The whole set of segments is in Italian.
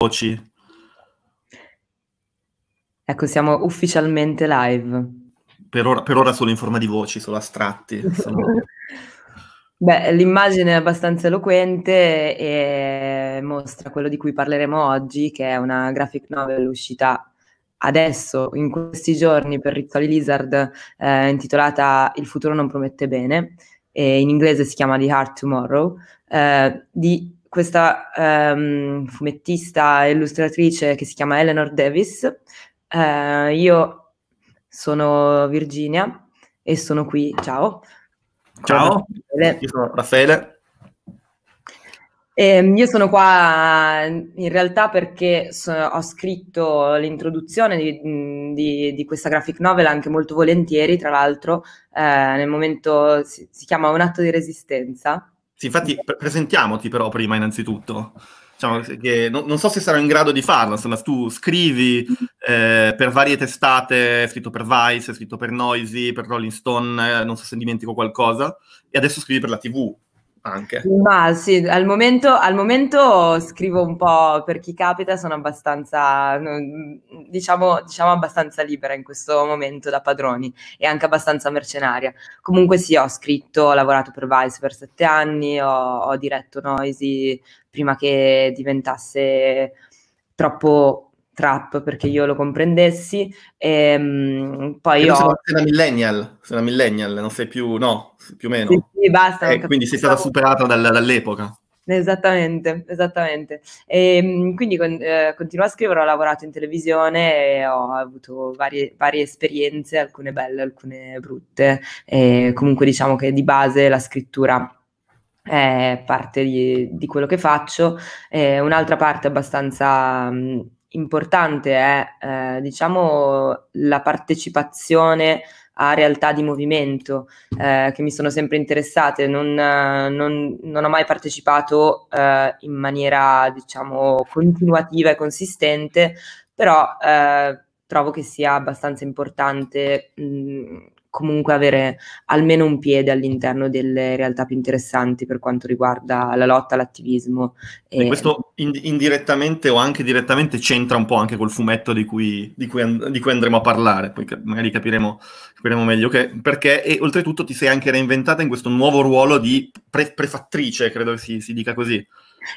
Voci. Ecco, siamo ufficialmente live. Per ora, per ora, solo in forma di voci, solo astratti. Sono... Beh, l'immagine è abbastanza eloquente e mostra quello di cui parleremo oggi, che è una graphic novel uscita adesso, in questi giorni, per Rizzoli Lizard, eh, intitolata Il futuro non promette bene, e in inglese si chiama The Hard Tomorrow, eh, di questa ehm, fumettista e illustratrice che si chiama Eleanor Davis. Eh, io sono Virginia e sono qui. Ciao. Ciao, Raffaele. io sono Raffaele. Eh, io sono qua in realtà perché so, ho scritto l'introduzione di, di, di, questa graphic novel anche molto volentieri, tra l'altro, eh, nel momento si, si chiama Un atto di resistenza, sì, infatti presentiamoti però prima innanzitutto. Diciamo che non, non, so se sarò in grado di farlo, insomma, tu scrivi eh, per varie testate, è scritto per Vice, è scritto per Noisy, per Rolling Stone, eh, non so se dimentico qualcosa, e adesso scrivi per la TV anche. Ma sì, al momento, al momento, scrivo un po' per chi capita, sono abbastanza, diciamo, diciamo abbastanza libera in questo momento da padroni e anche abbastanza mercenaria. Comunque sì, ho scritto, ho lavorato per Vice per sette anni, ho, ho diretto Noisy prima che diventasse troppo trap perché io lo comprendessi. E, um, poi Credo ho... Sei una millennial, sei una millennial, non sei più, no, più o meno. Sì, sì basta. Eh, quindi sei stata superata dal, dall'epoca. Esattamente, esattamente. E, ehm, quindi con, eh, continuo a scrivere, ho lavorato in televisione e ho avuto varie, varie, esperienze, alcune belle, alcune brutte. E comunque diciamo che di base la scrittura è parte di, di quello che faccio. E eh, un'altra parte abbastanza... Mh, importante è eh, diciamo la partecipazione a realtà di movimento eh, che mi sono sempre interessate, non, non, non ho mai partecipato eh, in maniera diciamo continuativa e consistente, però eh, trovo che sia abbastanza importante mh, mm, comunque avere almeno un piede all'interno delle realtà più interessanti per quanto riguarda la lotta all'attivismo. E, questo ind- indirettamente o anche direttamente c'entra un po' anche col fumetto di cui, di cui, and- di cui andremo a parlare, poi cap- magari capiremo, capiremo meglio che, perché e oltretutto ti sei anche reinventata in questo nuovo ruolo di pre- prefattrice, credo si, si dica così.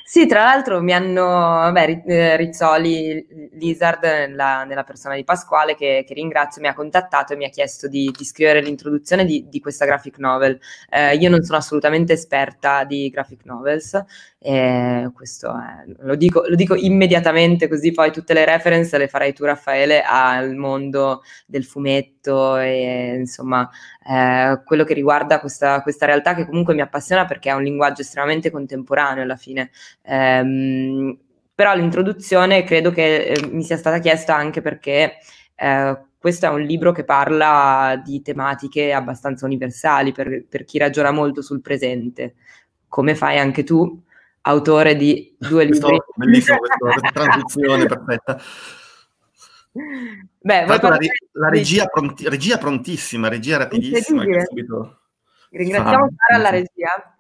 Sì, tra l'altro mi hanno, beh, eh, Rizzoli Lizard, nella, nella persona di Pasquale, che, che, ringrazio, mi ha contattato e mi ha chiesto di, di scrivere l'introduzione di, di, questa graphic novel. Eh, io non sono assolutamente esperta di graphic novels, e questo è, lo, dico, lo, dico, immediatamente così poi tutte le reference le farai tu Raffaele al mondo del fumetto diritto e insomma eh, quello che riguarda questa, questa, realtà che comunque mi appassiona perché è un linguaggio estremamente contemporaneo alla fine. Ehm, però l'introduzione credo che eh, mi sia stata chiesta anche perché eh, questo è un libro che parla di tematiche abbastanza universali per, per chi ragiona molto sul presente, come fai anche tu, autore di due libri. Questo, bellissimo, questa transizione perfetta. Beh, la, la, regia, pronti, regia prontissima, regia rapidissima. Ringraziamo Sara alla regia.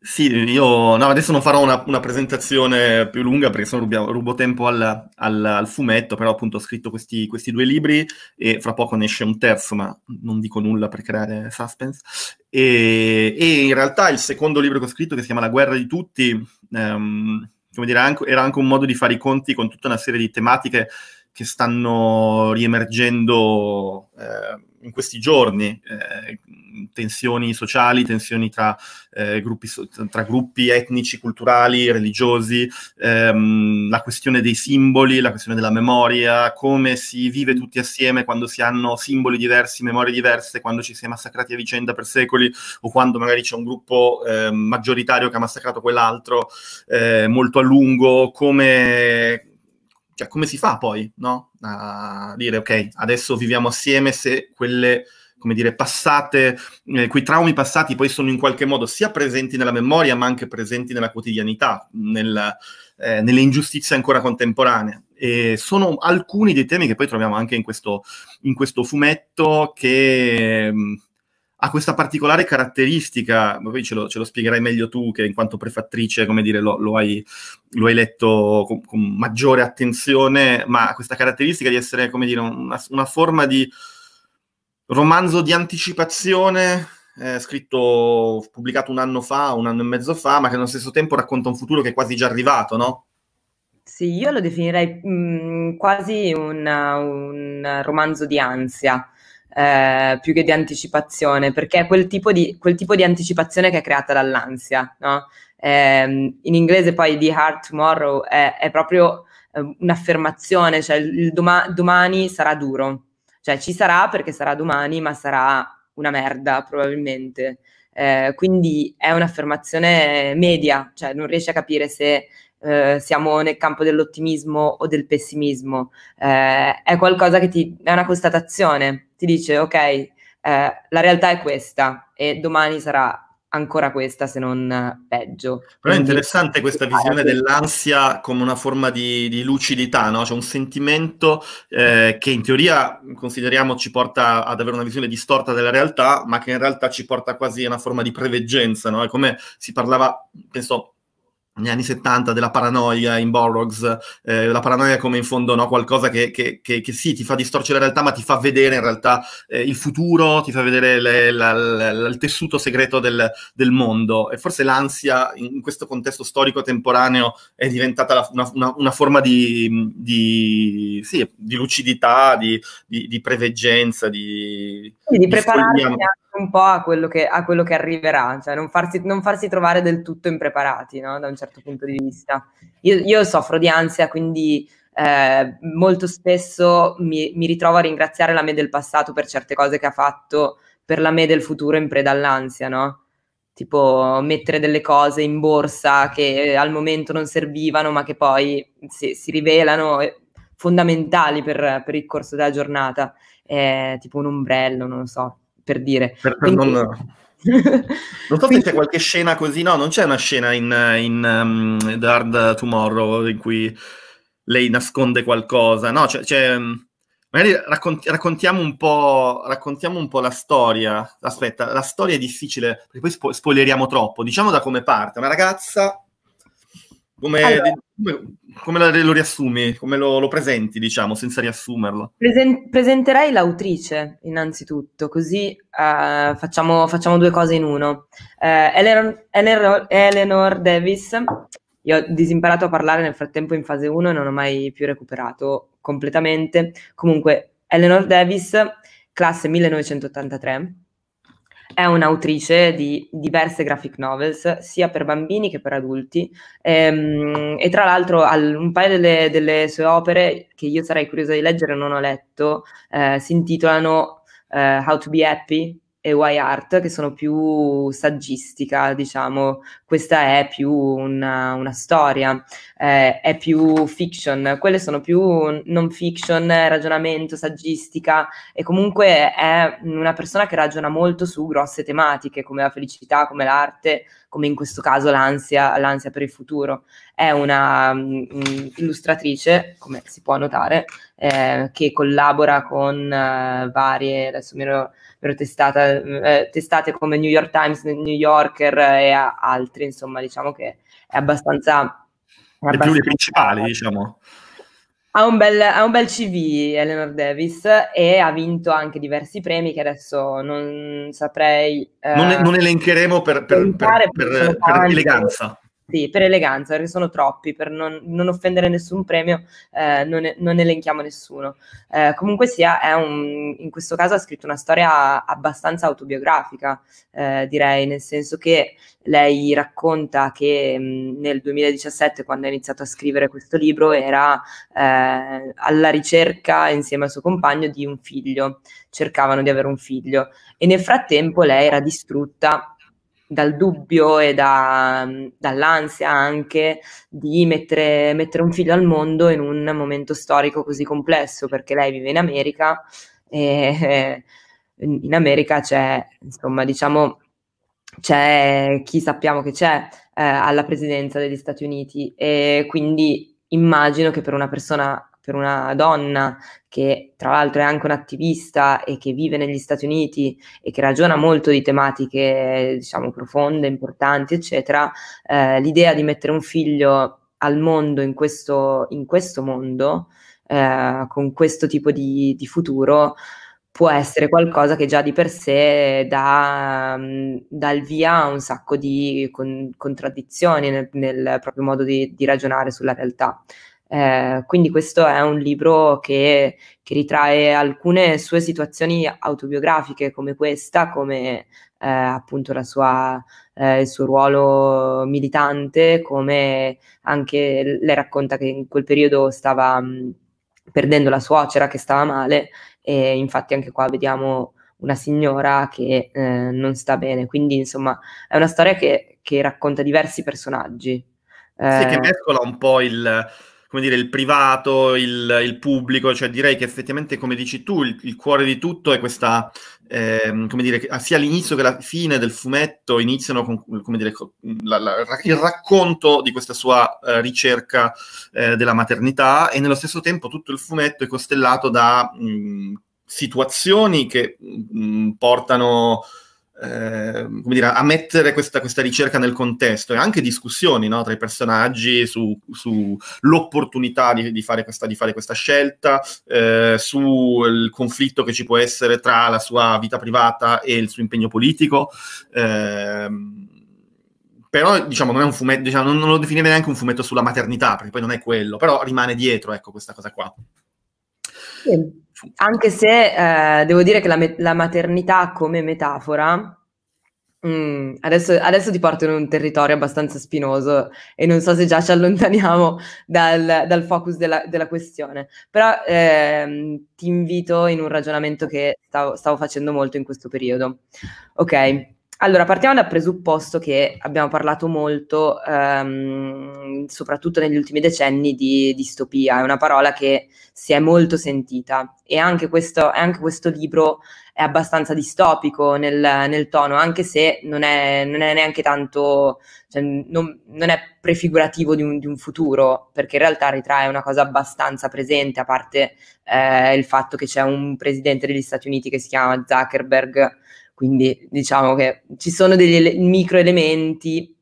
Sì, io no, adesso non farò una, una, presentazione più lunga perché sennò rubiamo, rubo tempo al, al, al, fumetto, però appunto ho scritto questi, questi, due libri e fra poco ne esce un terzo, ma non dico nulla per creare suspense. E, e in realtà il secondo libro che ho scritto, che si chiama La guerra di tutti, ehm, come dire, anche, era anche un modo di fare i conti con tutta una serie di tematiche che stanno riemergendo eh, in questi giorni, eh, tensioni sociali, tensioni tra, eh, gruppi, tra, gruppi, etnici, culturali, religiosi, ehm, la questione dei simboli, la questione della memoria, come si vive tutti assieme quando si hanno simboli diversi, memorie diverse, quando ci si è massacrati a vicenda per secoli o quando magari c'è un gruppo eh, maggioritario che ha massacrato quell'altro eh, molto a lungo, come cioè, come si fa poi no? a dire ok, adesso viviamo assieme se quelle come dire, passate, eh, quei traumi passati poi sono in qualche modo sia presenti nella memoria, ma anche presenti nella quotidianità, nel, eh, nelle ingiustizie ancora contemporanee. E sono alcuni dei temi che poi troviamo anche in questo, in questo fumetto che mh, mm, ha questa particolare caratteristica, ma poi ce lo, ce lo, spiegherai meglio tu che in quanto prefattrice, come dire, lo, lo, hai, lo hai, letto con, con, maggiore attenzione, ma ha questa caratteristica di essere, come dire, una, una forma di romanzo di anticipazione eh, scritto, pubblicato un anno fa, un anno e mezzo fa, ma che allo stesso tempo racconta un futuro che è quasi già arrivato, no? Sì, io lo definirei mh, mm, quasi un, un romanzo di ansia eh, più che di anticipazione, perché è quel tipo di, quel tipo di anticipazione che è creata dall'ansia, no? eh, in inglese poi di hard tomorrow è, è proprio eh, un'affermazione, cioè il doma- domani sarà duro, cioè ci sarà perché sarà domani, ma sarà una merda probabilmente. Eh, quindi è un'affermazione media, cioè non riesci a capire se eh, siamo nel campo dell'ottimismo o del pessimismo, eh, è qualcosa che ti è una constatazione, ti dice ok, eh, la realtà è questa e domani sarà ancora questa se non eh, peggio. Però è interessante questa visione dell'ansia come una forma di, di lucidità, no? cioè un sentimento eh, che in teoria consideriamo ci porta ad avere una visione distorta della realtà, ma che in realtà ci porta quasi a una forma di preveggenza, no? È come si parlava, penso, negli anni 70 della paranoia in Borrogs, eh, la paranoia come in fondo no, qualcosa che, che, che, che, sì, ti fa distorcere la realtà, ma ti fa vedere in realtà eh, il futuro, ti fa vedere le, la, la, il tessuto segreto del, del, mondo. E forse l'ansia in questo contesto storico temporaneo è diventata una, una, una forma di, di, sì, di lucidità, di, di, preveggenza, di... Sì, di prepararsi un po' a quello che, a quello che arriverà, cioè non farsi, non farsi, trovare del tutto impreparati no? da un certo punto di vista. Io, io soffro di ansia, quindi eh, molto spesso mi, mi, ritrovo a ringraziare la me del passato per certe cose che ha fatto, per la me del futuro in preda all'ansia, no? tipo mettere delle cose in borsa che eh, al momento non servivano ma che poi si, si rivelano eh, fondamentali per, per, il corso della giornata, eh, tipo un ombrello, non lo so per dire. Per, per Quindi... non... non so se c'è qualche scena così, no, non c'è una scena in, in um, The Hard Tomorrow in cui lei nasconde qualcosa, no, cioè, c'è um, magari raccont- raccontiamo, un raccontiamo, un po', la storia. Aspetta, la storia è difficile perché poi spo- spoileriamo troppo. Diciamo da come parte. Una ragazza come, allora, come, come, lo riassumi? Come lo, lo presenti, diciamo, senza riassumerlo? Presen- presenterei l'autrice, innanzitutto, così uh, facciamo, facciamo, due cose in uno. Uh, Eleanor, Eleanor, Davis, io ho disimparato a parlare nel frattempo in fase 1 e non ho mai più recuperato completamente. Comunque, Eleanor Davis, classe 1983 è un'autrice di diverse graphic novels, sia per bambini che per adulti, e, ehm, e tra l'altro un paio delle, delle, sue opere, che io sarei curiosa di leggere e non ho letto, eh, si intitolano eh, How to be Happy e Y Art, che sono più saggistica, diciamo, questa è più una, una storia, eh, è più fiction, quelle sono più non fiction, ragionamento, saggistica e comunque è una persona che ragiona molto su grosse tematiche come la felicità, come l'arte, come in questo caso l'ansia, l'ansia per il futuro. È una mh, mm, mm, illustratrice, come si può notare, eh, che collabora con eh, varie, adesso mi ero, mi ero testata, eh, testate come New York Times, New Yorker e altri, insomma, diciamo che è abbastanza... Le più le principali, diciamo. Ha un, bel, ha un bel CV Eleanor Davis e ha vinto anche diversi premi che adesso non saprei... Eh, non, non, elencheremo per, per, per, per eleganza. Sì, per eleganza, perché sono troppi, per non, non offendere nessun premio eh, non, non, elenchiamo nessuno. Eh, comunque sia, un, in questo caso ha scritto una storia abbastanza autobiografica, eh, direi, nel senso che lei racconta che mh, mm, nel 2017, quando ha iniziato a scrivere questo libro, era eh, alla ricerca, insieme al suo compagno, di un figlio, cercavano di avere un figlio e nel frattempo lei era distrutta dal dubbio e da, dall'ansia anche di mettere, mettere, un figlio al mondo in un momento storico così complesso, perché lei vive in America e eh, in America c'è, insomma, diciamo, c'è chi sappiamo che c'è eh, alla presidenza degli Stati Uniti e quindi immagino che per una persona per una donna che tra l'altro è anche un'attivista e che vive negli Stati Uniti e che ragiona molto di tematiche diciamo profonde, importanti, eccetera, eh, l'idea di mettere un figlio al mondo in questo, in questo mondo, eh, con questo tipo di, di futuro, può essere qualcosa che già di per sé dà, mm, dà il via a un sacco di con, contraddizioni nel, nel, proprio modo di, di ragionare sulla realtà. Eh, quindi questo è un libro che, che, ritrae alcune sue situazioni autobiografiche come questa, come eh, appunto sua, eh, il suo ruolo militante, come anche lei racconta che in quel periodo stava mh, mm, perdendo la suocera che stava male e infatti anche qua vediamo una signora che eh, non sta bene. Quindi insomma è una storia che, che racconta diversi personaggi. Sì, che eh, mescola un po' il come dire, il privato, il, il, pubblico, cioè direi che effettivamente, come dici tu, il, il cuore di tutto è questa, eh, come dire, sia l'inizio che la fine del fumetto iniziano con, come dire, la, la, il racconto di questa sua eh, ricerca eh, della maternità e nello stesso tempo tutto il fumetto è costellato da mh, mm, situazioni che mh, mm, mm, portano Ehm, come dire, a mettere questa, questa, ricerca nel contesto e anche discussioni no, tra i personaggi sull'opportunità su di, di, di, fare questa scelta, eh, sul conflitto che ci può essere tra la sua vita privata e il suo impegno politico. Eh, però diciamo, non, fumetto, diciamo, non, non lo definirei neanche un fumetto sulla maternità, perché poi non è quello, però rimane dietro ecco, questa cosa qua. Sì. Anche se eh, devo dire che la, me- la maternità come metafora, mh, mm, adesso, adesso, ti porto in un territorio abbastanza spinoso e non so se già ci allontaniamo dal, dal focus della, della, questione, però eh, ti invito in un ragionamento che stavo, stavo facendo molto in questo periodo. Ok, allora, partiamo dal presupposto che abbiamo parlato molto, ehm, soprattutto negli ultimi decenni, di distopia. È una parola che si è molto sentita e anche questo, anche questo libro è abbastanza distopico nel, nel tono, anche se non è, non è neanche tanto, cioè, non, non, è prefigurativo di un, di un, futuro, perché in realtà ritrae una cosa abbastanza presente, a parte eh, il fatto che c'è un presidente degli Stati Uniti che si chiama Zuckerberg quindi diciamo che ci sono degli microelementi,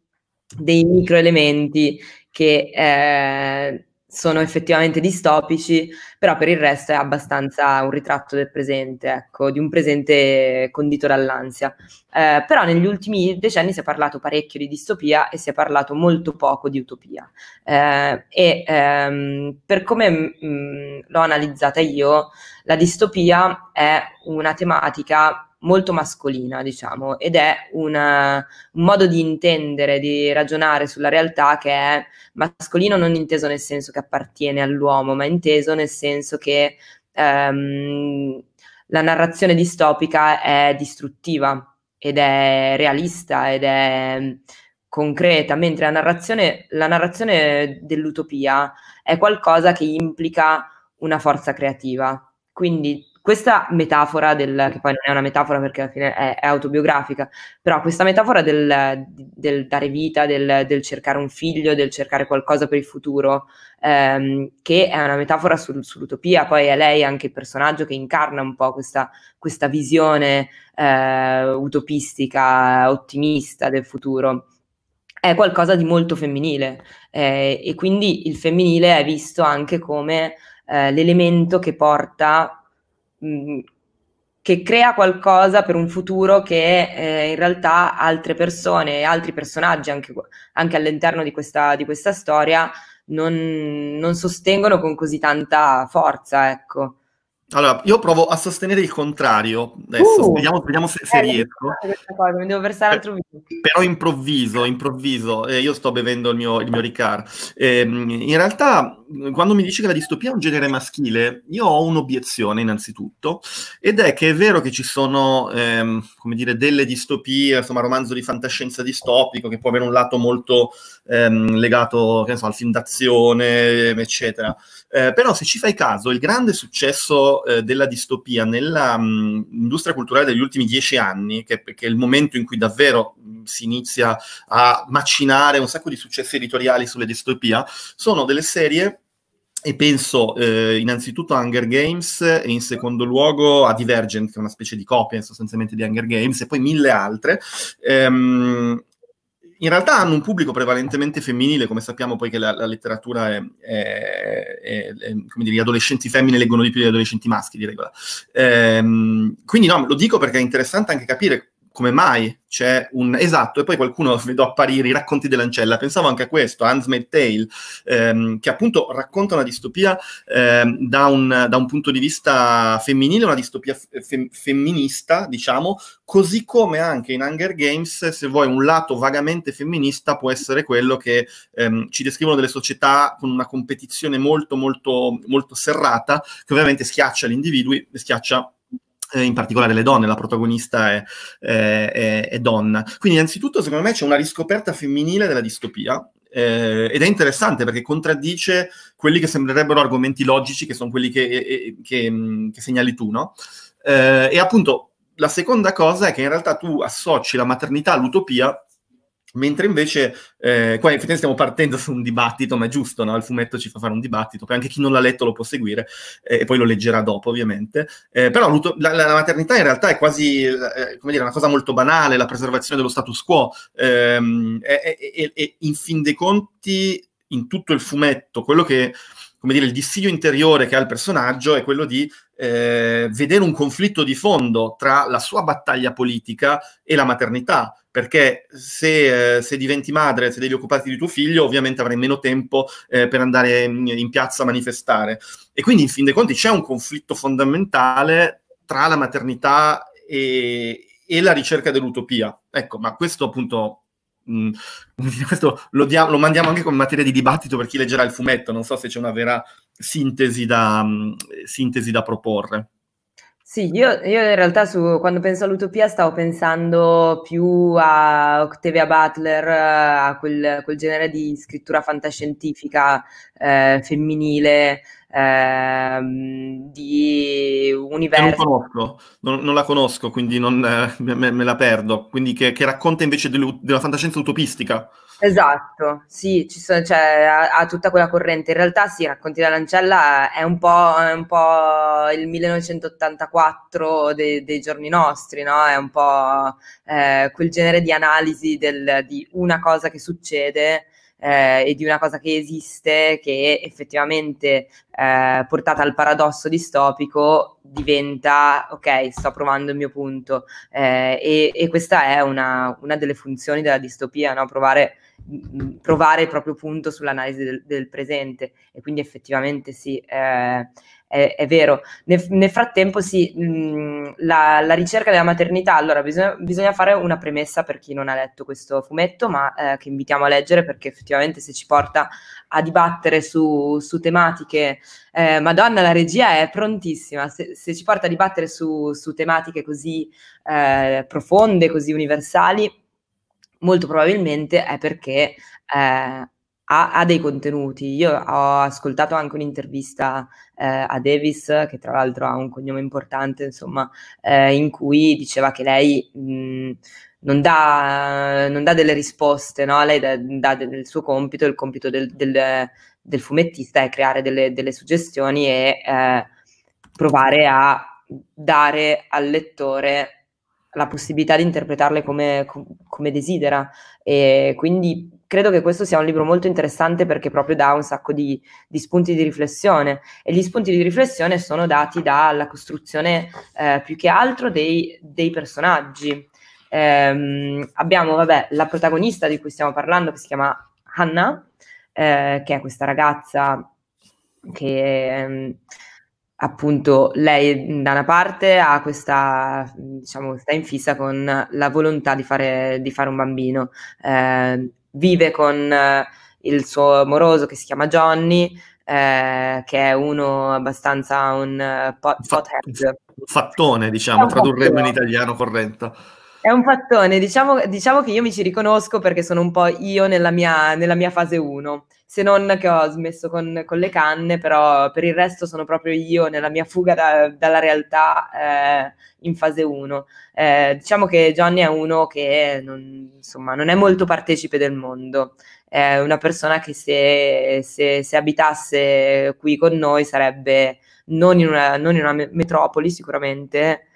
dei microelementi che eh, sono effettivamente distopici, però per il resto è abbastanza un ritratto del presente, ecco, di un presente condito dall'ansia. Eh, però negli ultimi decenni si è parlato parecchio di distopia e si è parlato molto poco di utopia. Eh, e ehm, per come mh, mm, l'ho analizzata io, la distopia è una tematica molto mascolina, diciamo, ed è una, un modo di intendere, di ragionare sulla realtà che è mascolino non inteso nel senso che appartiene all'uomo, ma inteso nel senso che ehm, la narrazione distopica è distruttiva ed è realista ed è concreta, mentre la narrazione, la narrazione dell'utopia è qualcosa che implica una forza creativa. Quindi questa metafora del, che poi non è una metafora perché alla fine è, è autobiografica, però questa metafora del, del dare vita, del, del, cercare un figlio, del cercare qualcosa per il futuro, ehm, che è una metafora sul, sull'utopia, poi è lei anche il personaggio che incarna un po' questa, questa visione eh, utopistica, ottimista del futuro è qualcosa di molto femminile eh, e quindi il femminile è visto anche come eh, l'elemento che porta Mm, che crea qualcosa per un futuro che eh, in realtà altre persone e altri personaggi anche, anche all'interno di questa, di questa storia non, non, sostengono con così tanta forza, ecco. Allora, io provo a sostenere il contrario adesso, uh, vediamo, vediamo, se, se eh, riesco. Cosa, mi devo versare altro video. Però improvviso, improvviso, eh, io sto bevendo il mio, il mio Ricard. Eh, in realtà, quando mi dici che la distopia è un genere maschile, io ho un'obiezione innanzitutto, ed è che è vero che ci sono, ehm, come dire, delle distopie, insomma, romanzo di fantascienza distopico, che può avere un lato molto ehm, legato, che ne so, al film d'azione, eccetera. Eh, però se ci fai caso, il grande successo eh, della distopia nell'industria culturale degli ultimi dieci anni, che, che, è il momento in cui davvero si inizia a macinare un sacco di successi editoriali sulle distopia, sono delle serie e penso eh, innanzitutto a Hunger Games e in secondo luogo a Divergent, che è una specie di copia sostanzialmente di Hunger Games, e poi mille altre. Ehm, in realtà hanno un pubblico prevalentemente femminile, come sappiamo poi che la, la letteratura è, è, è, è, come dire, gli adolescenti femmine leggono di più gli adolescenti maschi di regola. Ehm, quindi no, lo dico perché è interessante anche capire come mai c'è un esatto e poi qualcuno vedo apparire i racconti dell'ancella pensavo anche a questo Handmaid Tale ehm, che appunto racconta una distopia ehm, da, un, da, un, punto di vista femminile una distopia fem- femminista diciamo così come anche in Hunger Games se vuoi un lato vagamente femminista può essere quello che ehm, ci descrivono delle società con una competizione molto molto molto serrata che ovviamente schiaccia gli individui schiaccia eh, in particolare le donne, la protagonista è, è, è, donna. Quindi innanzitutto secondo me c'è una riscoperta femminile della distopia. Eh, ed è interessante perché contraddice quelli che sembrerebbero argomenti logici, che sono quelli che, che, mm, che segnali tu, no? Eh, e appunto la seconda cosa è che in realtà tu associ la maternità all'utopia Mentre invece, eh, qua effettivamente stiamo partendo su un dibattito, ma è giusto, no? il fumetto ci fa fare un dibattito, poi anche chi non l'ha letto lo può seguire eh, e poi lo leggerà dopo ovviamente. Eh, però la, la, maternità in realtà è quasi, eh, eh, come dire, una cosa molto banale, la preservazione dello status quo. e ehm, è, in fin dei conti, in tutto il fumetto, quello che, come dire, il dissidio interiore che ha il personaggio è quello di eh, vedere un conflitto di fondo tra la sua battaglia politica e la maternità perché se, eh, se, diventi madre, se devi occuparti di tuo figlio, ovviamente avrai meno tempo eh, per andare in, in piazza a manifestare. E quindi, in fin dei conti, c'è un conflitto fondamentale tra la maternità e, e la ricerca dell'utopia. Ecco, ma questo appunto Mm, questo lo, dia- lo, mandiamo anche come materia di dibattito per chi leggerà il fumetto. Non so se c'è una vera sintesi da, mh, mm, sintesi da proporre. Sì, io, io in realtà su, quando penso all'utopia stavo pensando più a Octavia Butler, eh, a quel, quel genere di scrittura fantascientifica eh, femminile ehm, di universi. Non, non, non, la conosco, quindi non, eh, me, me, la perdo. Quindi che, che racconta invece delle, della fantascienza utopistica. Esatto, sì, sono, cioè, ha, ha, tutta quella corrente. In realtà sì, Racconti da Lancella è un po', è un po il 1984 de, dei giorni nostri, no? È un po' eh, quel genere di analisi del, di una cosa che succede eh, e di una cosa che esiste che effettivamente eh, portata al paradosso distopico diventa ok, sto provando il mio punto eh, e, e, questa è una, una, delle funzioni della distopia, no? provare, mm, provare il proprio punto sull'analisi del, del, presente e quindi effettivamente sì, eh, è, è vero. Nel, nel, frattempo, sì, mh, mm, la, la, ricerca della maternità, allora bisogna, bisogna, fare una premessa per chi non ha letto questo fumetto, ma eh, che invitiamo a leggere perché effettivamente se ci porta a dibattere su, su tematiche, eh, Madonna, la regia è prontissima, se, se ci porta a dibattere su, su tematiche così eh, profonde, così universali, molto probabilmente è perché eh, ha, ha, dei contenuti. Io ho ascoltato anche un'intervista eh, a Davis, che tra l'altro ha un cognome importante, insomma, eh, in cui diceva che lei mh, non, dà, non, dà, delle risposte, no? lei dà, dà del, suo compito, il compito del, del, del fumettista è creare delle, delle suggestioni e eh, provare a dare al lettore la possibilità di interpretarle come, come desidera. E quindi credo che questo sia un libro molto interessante perché proprio dà un sacco di, di spunti di riflessione e gli spunti di riflessione sono dati dalla costruzione eh, più che altro dei, dei personaggi. Ehm, abbiamo vabbè, la protagonista di cui stiamo parlando che si chiama Hannah, eh, che è questa ragazza che... Ehm, appunto lei mhmm, da una parte ha questa, mhmm, diciamo, sta in fissa con la volontà di fare, di fare un bambino, eh, vive con eh, il suo amoroso che si chiama Johnny, eh, che è uno abbastanza un eh, pot- pothead. fattone, diciamo, tradurremo in italiano corrente. È un fattone, diciamo, diciamo, che io mi ci riconosco perché sono un po' io nella mia, nella mia fase 1 se non che ho smesso con, con, le canne, però per il resto sono proprio io nella mia fuga da, dalla realtà eh, in fase 1. Eh, diciamo che Johnny è uno che non, insomma, non è molto partecipe del mondo, è una persona che se, se, se abitasse qui con noi sarebbe non in una, non in una metropoli sicuramente,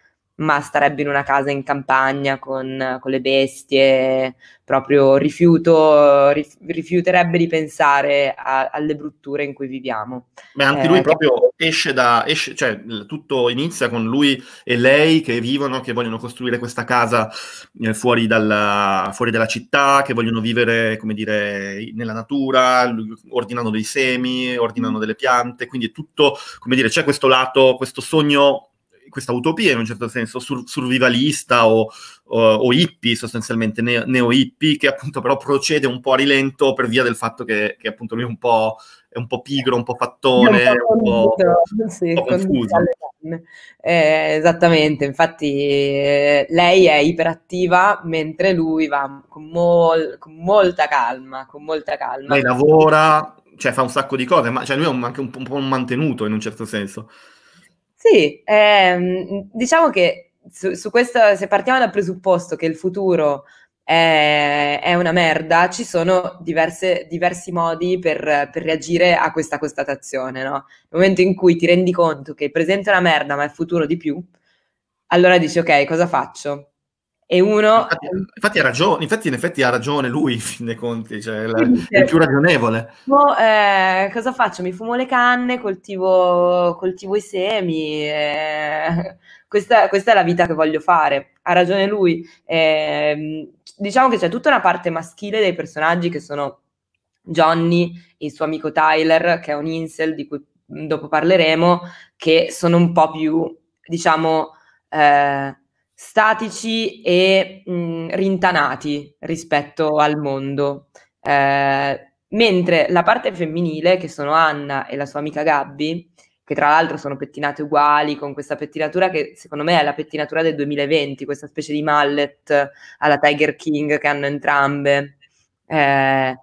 ma starebbe in una casa in campagna con, con le bestie, proprio rifiuto, rifiuterebbe di pensare a, alle brutture in cui viviamo. Beh, anche eh, lui proprio che... esce da, esce, cioè tutto inizia con lui e lei che vivono, che vogliono costruire questa casa eh, fuori, dalla, fuori dalla città, che vogliono vivere, come dire, nella natura, ordinano dei semi, ordinano mm. delle piante, quindi è tutto, come dire, c'è questo lato, questo sogno questa utopia in un certo senso sur- survivalista o, o, o, hippie sostanzialmente, ne- neo-hippie, che appunto però procede un po' a rilento per via del fatto che, che appunto lui è un po', è un po' pigro, un po' fattone, un po', un po', sì, un po confuso. Eh, esattamente, infatti eh, lei è iperattiva mentre lui va con, mol- con molta calma, con molta calma. Lei lavora, cioè fa un sacco di cose, ma cioè lui è un, anche un, un po' un mantenuto in un certo senso. Sì, ehm, diciamo che su, su questo, se partiamo dal presupposto che il futuro è, una merda, ci sono diverse, diversi modi per, per, reagire a questa constatazione. No? Nel momento in cui ti rendi conto che il presente è una merda, ma il futuro di più, allora dici ok, cosa faccio? E uno... Infatti, infatti, ha ragione, infatti in effetti ha ragione lui, in fin dei conti, cioè la, è più ragionevole. No, eh, cosa faccio? Mi fumo le canne, coltivo, coltivo i semi. Eh, questa, questa, è la vita che voglio fare. Ha ragione lui. Eh, diciamo che c'è tutta una parte maschile dei personaggi che sono Johnny, il suo amico Tyler, che è un incel di cui dopo parleremo, che sono un po' più, diciamo... Eh, statici e mh, mm, rintanati rispetto al mondo. Eh, mentre la parte femminile, che sono Anna e la sua amica Gabby, che tra l'altro sono pettinate uguali, con questa pettinatura che secondo me è la pettinatura del 2020, questa specie di mallet alla Tiger King che hanno entrambe. Eh,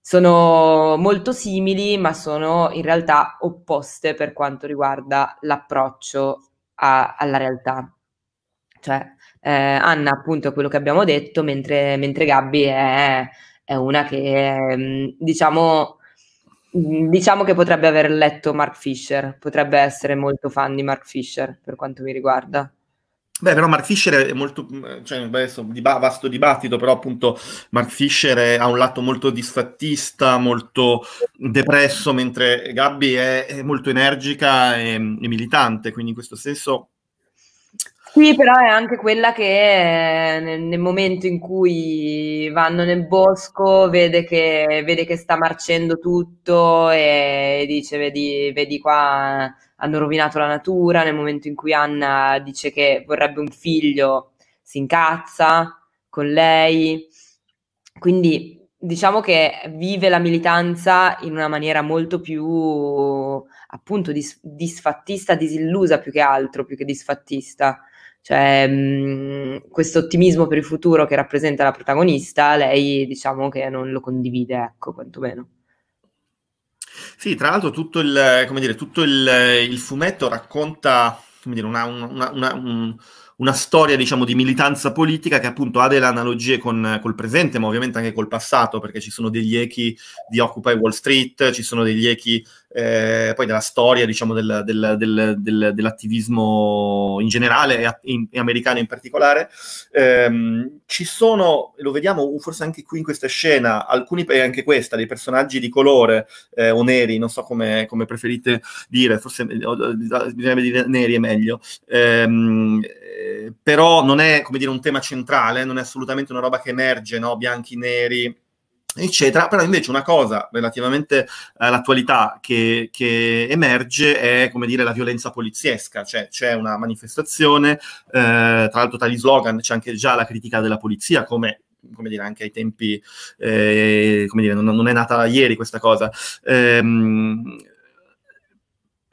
sono molto simili, ma sono in realtà opposte per quanto riguarda l'approccio a, alla realtà. Cioè, eh, Anna, appunto, è quello che abbiamo detto, mentre, mentre Gabby è, è, una che, mm, diciamo, mm, diciamo che potrebbe aver letto Mark Fisher, potrebbe essere molto fan di Mark Fisher, per quanto mi riguarda. Beh, però Mark Fisher è molto, mm, cioè, adesso diba- vasto dibattito, però appunto Mark Fisher è, ha un lato molto disfattista, molto depresso, mentre Gabby è, è molto energica e, e militante, quindi in questo senso sì, però è anche quella che eh, nel, nel, momento in cui vanno nel bosco vede che, vede che sta marcendo tutto e dice vedi, vedi qua hanno rovinato la natura, nel momento in cui Anna dice che vorrebbe un figlio si incazza con lei, quindi diciamo che vive la militanza in una maniera molto più appunto dis- disfattista, disillusa più che altro, più che disfattista. Cioè, questo ottimismo per il futuro che rappresenta la protagonista, lei diciamo che non lo condivide, ecco, quantomeno. Sì, tra l'altro tutto il, dire, tutto il, il fumetto racconta dire, una, una, una, un, una, storia diciamo, di militanza politica che appunto ha delle analogie con, col presente, ma ovviamente anche col passato, perché ci sono degli echi di Occupy Wall Street, ci sono degli echi eh, poi della storia diciamo, del, del, del, dell'attivismo in generale e, in, e, americano in particolare. Eh, ci sono, lo vediamo forse anche qui in questa scena, alcuni, anche questa, dei personaggi di colore eh, o neri, non so come, come preferite dire, forse eh, eh, bisognerebbe dire neri è meglio, ehm, eh, però non è come dire, un tema centrale, non è assolutamente una roba che emerge, no? bianchi, neri eccetera, però invece una cosa relativamente eh, all'attualità che, che emerge è, come dire, la violenza poliziesca, cioè c'è una manifestazione, eh, tra l'altro tra gli slogan c'è anche già la critica della polizia, come come dire, anche ai tempi, eh, come dire, non, non, è nata ieri questa cosa. Eh,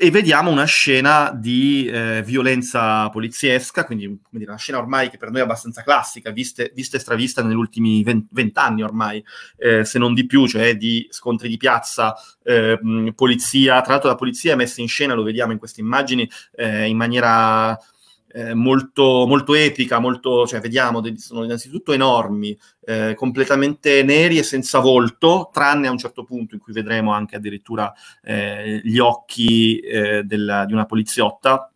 e vediamo una scena di eh, violenza poliziesca, quindi dire, una scena ormai che per noi è abbastanza classica, vista e stravista negli ultimi vent'anni ormai, eh, se non di più, cioè di scontri di piazza, eh, polizia, tra l'altro la polizia è messa in scena, lo vediamo in queste immagini, eh, in maniera eh, molto, molto, epica, molto, cioè, vediamo, sono innanzitutto enormi, eh, completamente neri e senza volto, tranne a un certo punto in cui vedremo anche addirittura eh, gli occhi eh, della, di una poliziotta,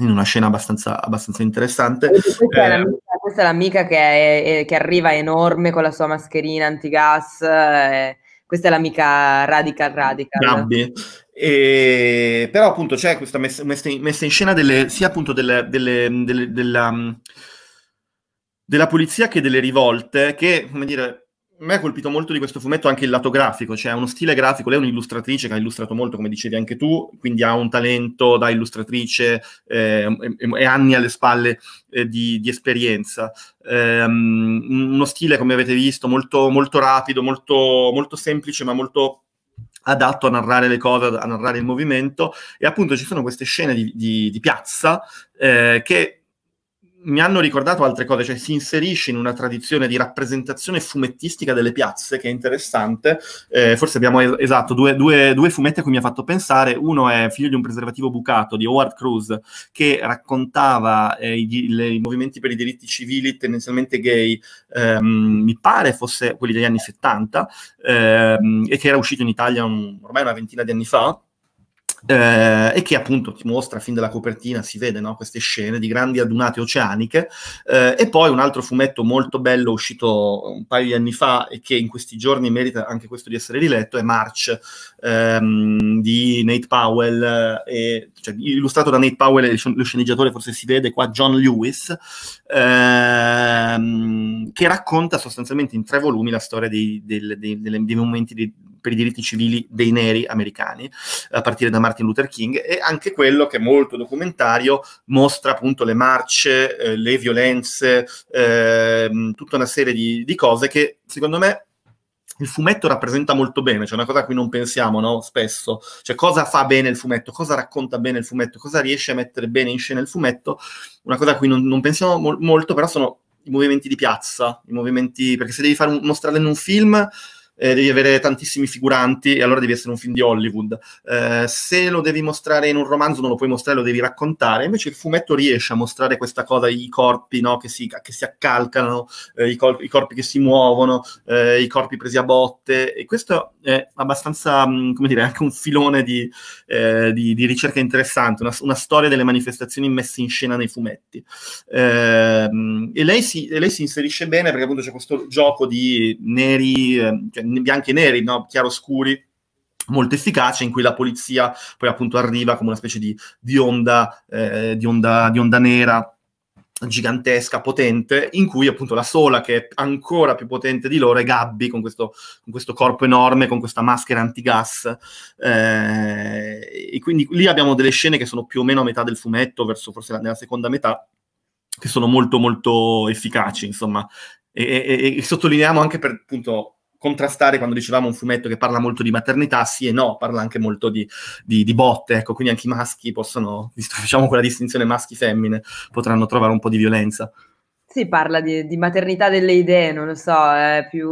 in una scena abbastanza, abbastanza interessante. Questa, eh, è l'amica, questa è l'amica che, è, eh, che, arriva enorme con la sua mascherina antigas. Eh, questa è l'amica Radical Radical. Gabby. E, però appunto c'è questa messa, messa in scena delle, sia appunto delle, delle, delle, della, della, polizia che delle rivolte che, come dire, mi ha colpito molto di questo fumetto anche il lato grafico, cioè uno stile grafico, lei è un'illustratrice che ha illustrato molto, come dicevi anche tu, quindi ha un talento da illustratrice eh, e, e, anni alle spalle eh, di, di, esperienza. Eh, uno stile, come avete visto, molto, molto rapido, molto, molto semplice, ma molto adatto a narrare le cose, a narrare il movimento e appunto ci sono queste scene di, di, di piazza eh, che mi hanno ricordato altre cose, cioè si inserisce in una tradizione di rappresentazione fumettistica delle piazze che è interessante. Eh, forse abbiamo esatto due, due, due fumetti a cui mi ha fatto pensare. Uno è Figlio di un preservativo bucato di Howard Cruz, che raccontava eh, i, le, i, movimenti per i diritti civili tendenzialmente gay, ehm, mi pare fosse quelli degli anni 70, ehm, e che era uscito in Italia un, ormai una ventina di anni fa eh, e che appunto ti mostra fin dalla copertina, si vede no? queste scene di grandi adunate oceaniche. Eh, e poi un altro fumetto molto bello uscito un paio di anni fa e che in questi giorni merita anche questo di essere riletto è March ehm, di Nate Powell, eh, e, cioè, illustrato da Nate Powell, lo sceneggiatore forse si vede qua, John Lewis, ehm, che racconta sostanzialmente in tre volumi la storia dei, dei, dei, dei momenti di per i diritti civili dei neri americani, a partire da Martin Luther King, e anche quello che è molto documentario mostra appunto le marce, eh, le violenze, eh, tutta una serie di, di cose che secondo me il fumetto rappresenta molto bene, cioè una cosa a cui non pensiamo no? spesso, cioè cosa fa bene il fumetto, cosa racconta bene il fumetto, cosa riesce a mettere bene in scena il fumetto, una cosa a cui non, non pensiamo mol- molto, però sono i movimenti di piazza, i movimenti, perché se devi fare un, in un film, eh, devi avere tantissimi figuranti e allora devi essere un film di Hollywood. Eh, se lo devi mostrare in un romanzo non lo puoi mostrare, lo devi raccontare. Invece il fumetto riesce a mostrare questa cosa, i corpi no, che, si, che, si, accalcano, eh, i, corpi, i, corpi che si muovono, eh, i corpi presi a botte. E questo è abbastanza, mm, come dire, anche un filone di, eh, di, di ricerca interessante, una, una, storia delle manifestazioni messe in scena nei fumetti. Ehm, e lei si, e lei si inserisce bene perché appunto c'è questo gioco di neri, ehm, cioè bianchi e neri, no? chiaroscuri molto efficace in cui la polizia poi appunto arriva come una specie di, di, onda, eh, di, onda, di onda nera gigantesca, potente, in cui appunto la sola che è ancora più potente di loro è Gabby con questo, con questo corpo enorme, con questa maschera antigas. Eh, e quindi lì abbiamo delle scene che sono più o meno a metà del fumetto, verso forse la, nella seconda metà, che sono molto molto efficaci, insomma. E, e, e sottolineiamo anche per appunto contrastare quando dicevamo un fumetto che parla molto di maternità, sì e no, parla anche molto di, di, di botte, ecco, quindi anche i maschi possono, visto che facciamo quella distinzione maschi-femmine, potranno trovare un po' di violenza. Sì, parla di, di maternità delle idee, non lo so, è più,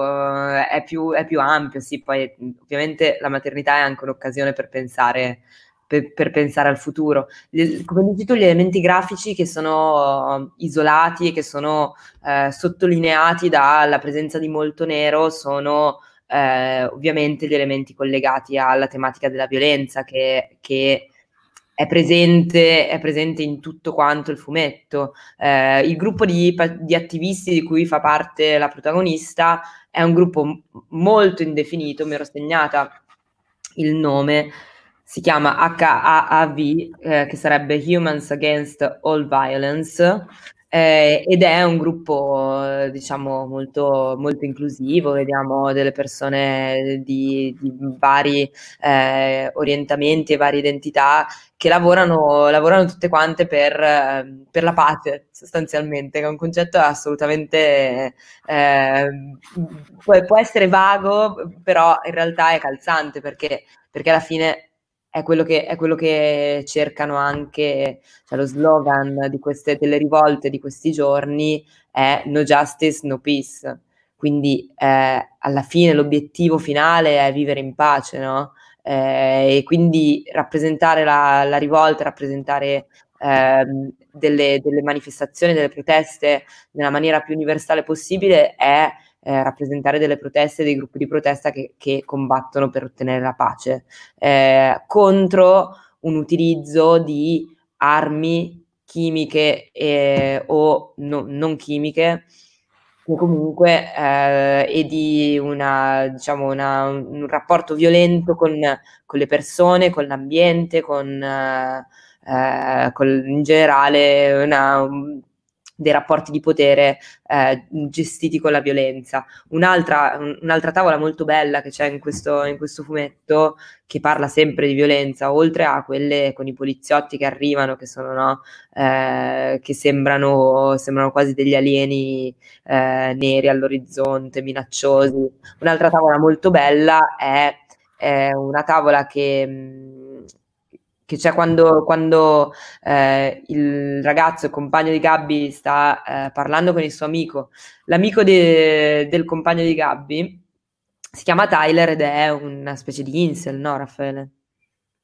eh, è più, è più ampio, sì, poi ovviamente la maternità è anche un'occasione per pensare per, per, pensare al futuro. Le, come dici tu, gli elementi grafici che sono um, isolati e che sono eh, sottolineati dalla presenza di molto nero sono eh, ovviamente gli elementi collegati alla tematica della violenza che, che è presente, è presente, in tutto quanto il fumetto. Eh, il gruppo di, di, attivisti di cui fa parte la protagonista è un gruppo molto indefinito, mi ero segnata il nome, si chiama HAAV, eh, che sarebbe Humans Against All Violence, eh, ed è un gruppo eh, diciamo molto, molto inclusivo, vediamo delle persone di, di vari eh, orientamenti e varie identità che lavorano, lavorano tutte quante per, eh, per, la pace sostanzialmente, che è un concetto assolutamente eh, può, può essere vago, però in realtà è calzante perché, perché alla fine è quello, che, è quello che, cercano anche, cioè lo slogan queste, delle rivolte di questi giorni è no justice, no peace. Quindi eh, alla fine l'obiettivo finale è vivere in pace, no? Eh, e quindi rappresentare la, la rivolta, rappresentare eh, delle, delle manifestazioni, delle proteste nella maniera più universale possibile è eh, rappresentare delle proteste, dei gruppi di protesta che, che combattono per ottenere la pace, eh, contro un utilizzo di armi chimiche eh, o no, non chimiche o comunque eh, e di una, diciamo una, un rapporto violento con, con, le persone, con l'ambiente, con, eh, eh, con in generale una, dei rapporti di potere eh, gestiti con la violenza. Un'altra, un'altra, tavola molto bella che c'è in questo, in questo fumetto, che parla sempre di violenza, oltre a quelle con i poliziotti che arrivano, che, sono, no, eh, che sembrano, sembrano, quasi degli alieni eh, neri all'orizzonte, minacciosi. Un'altra tavola molto bella è, è una tavola che mm, che c'è quando, quando eh, il ragazzo, il compagno di Gabby, sta eh, parlando con il suo amico. L'amico de, del compagno di Gabby si chiama Tyler ed è una specie di incel, no Raffaele?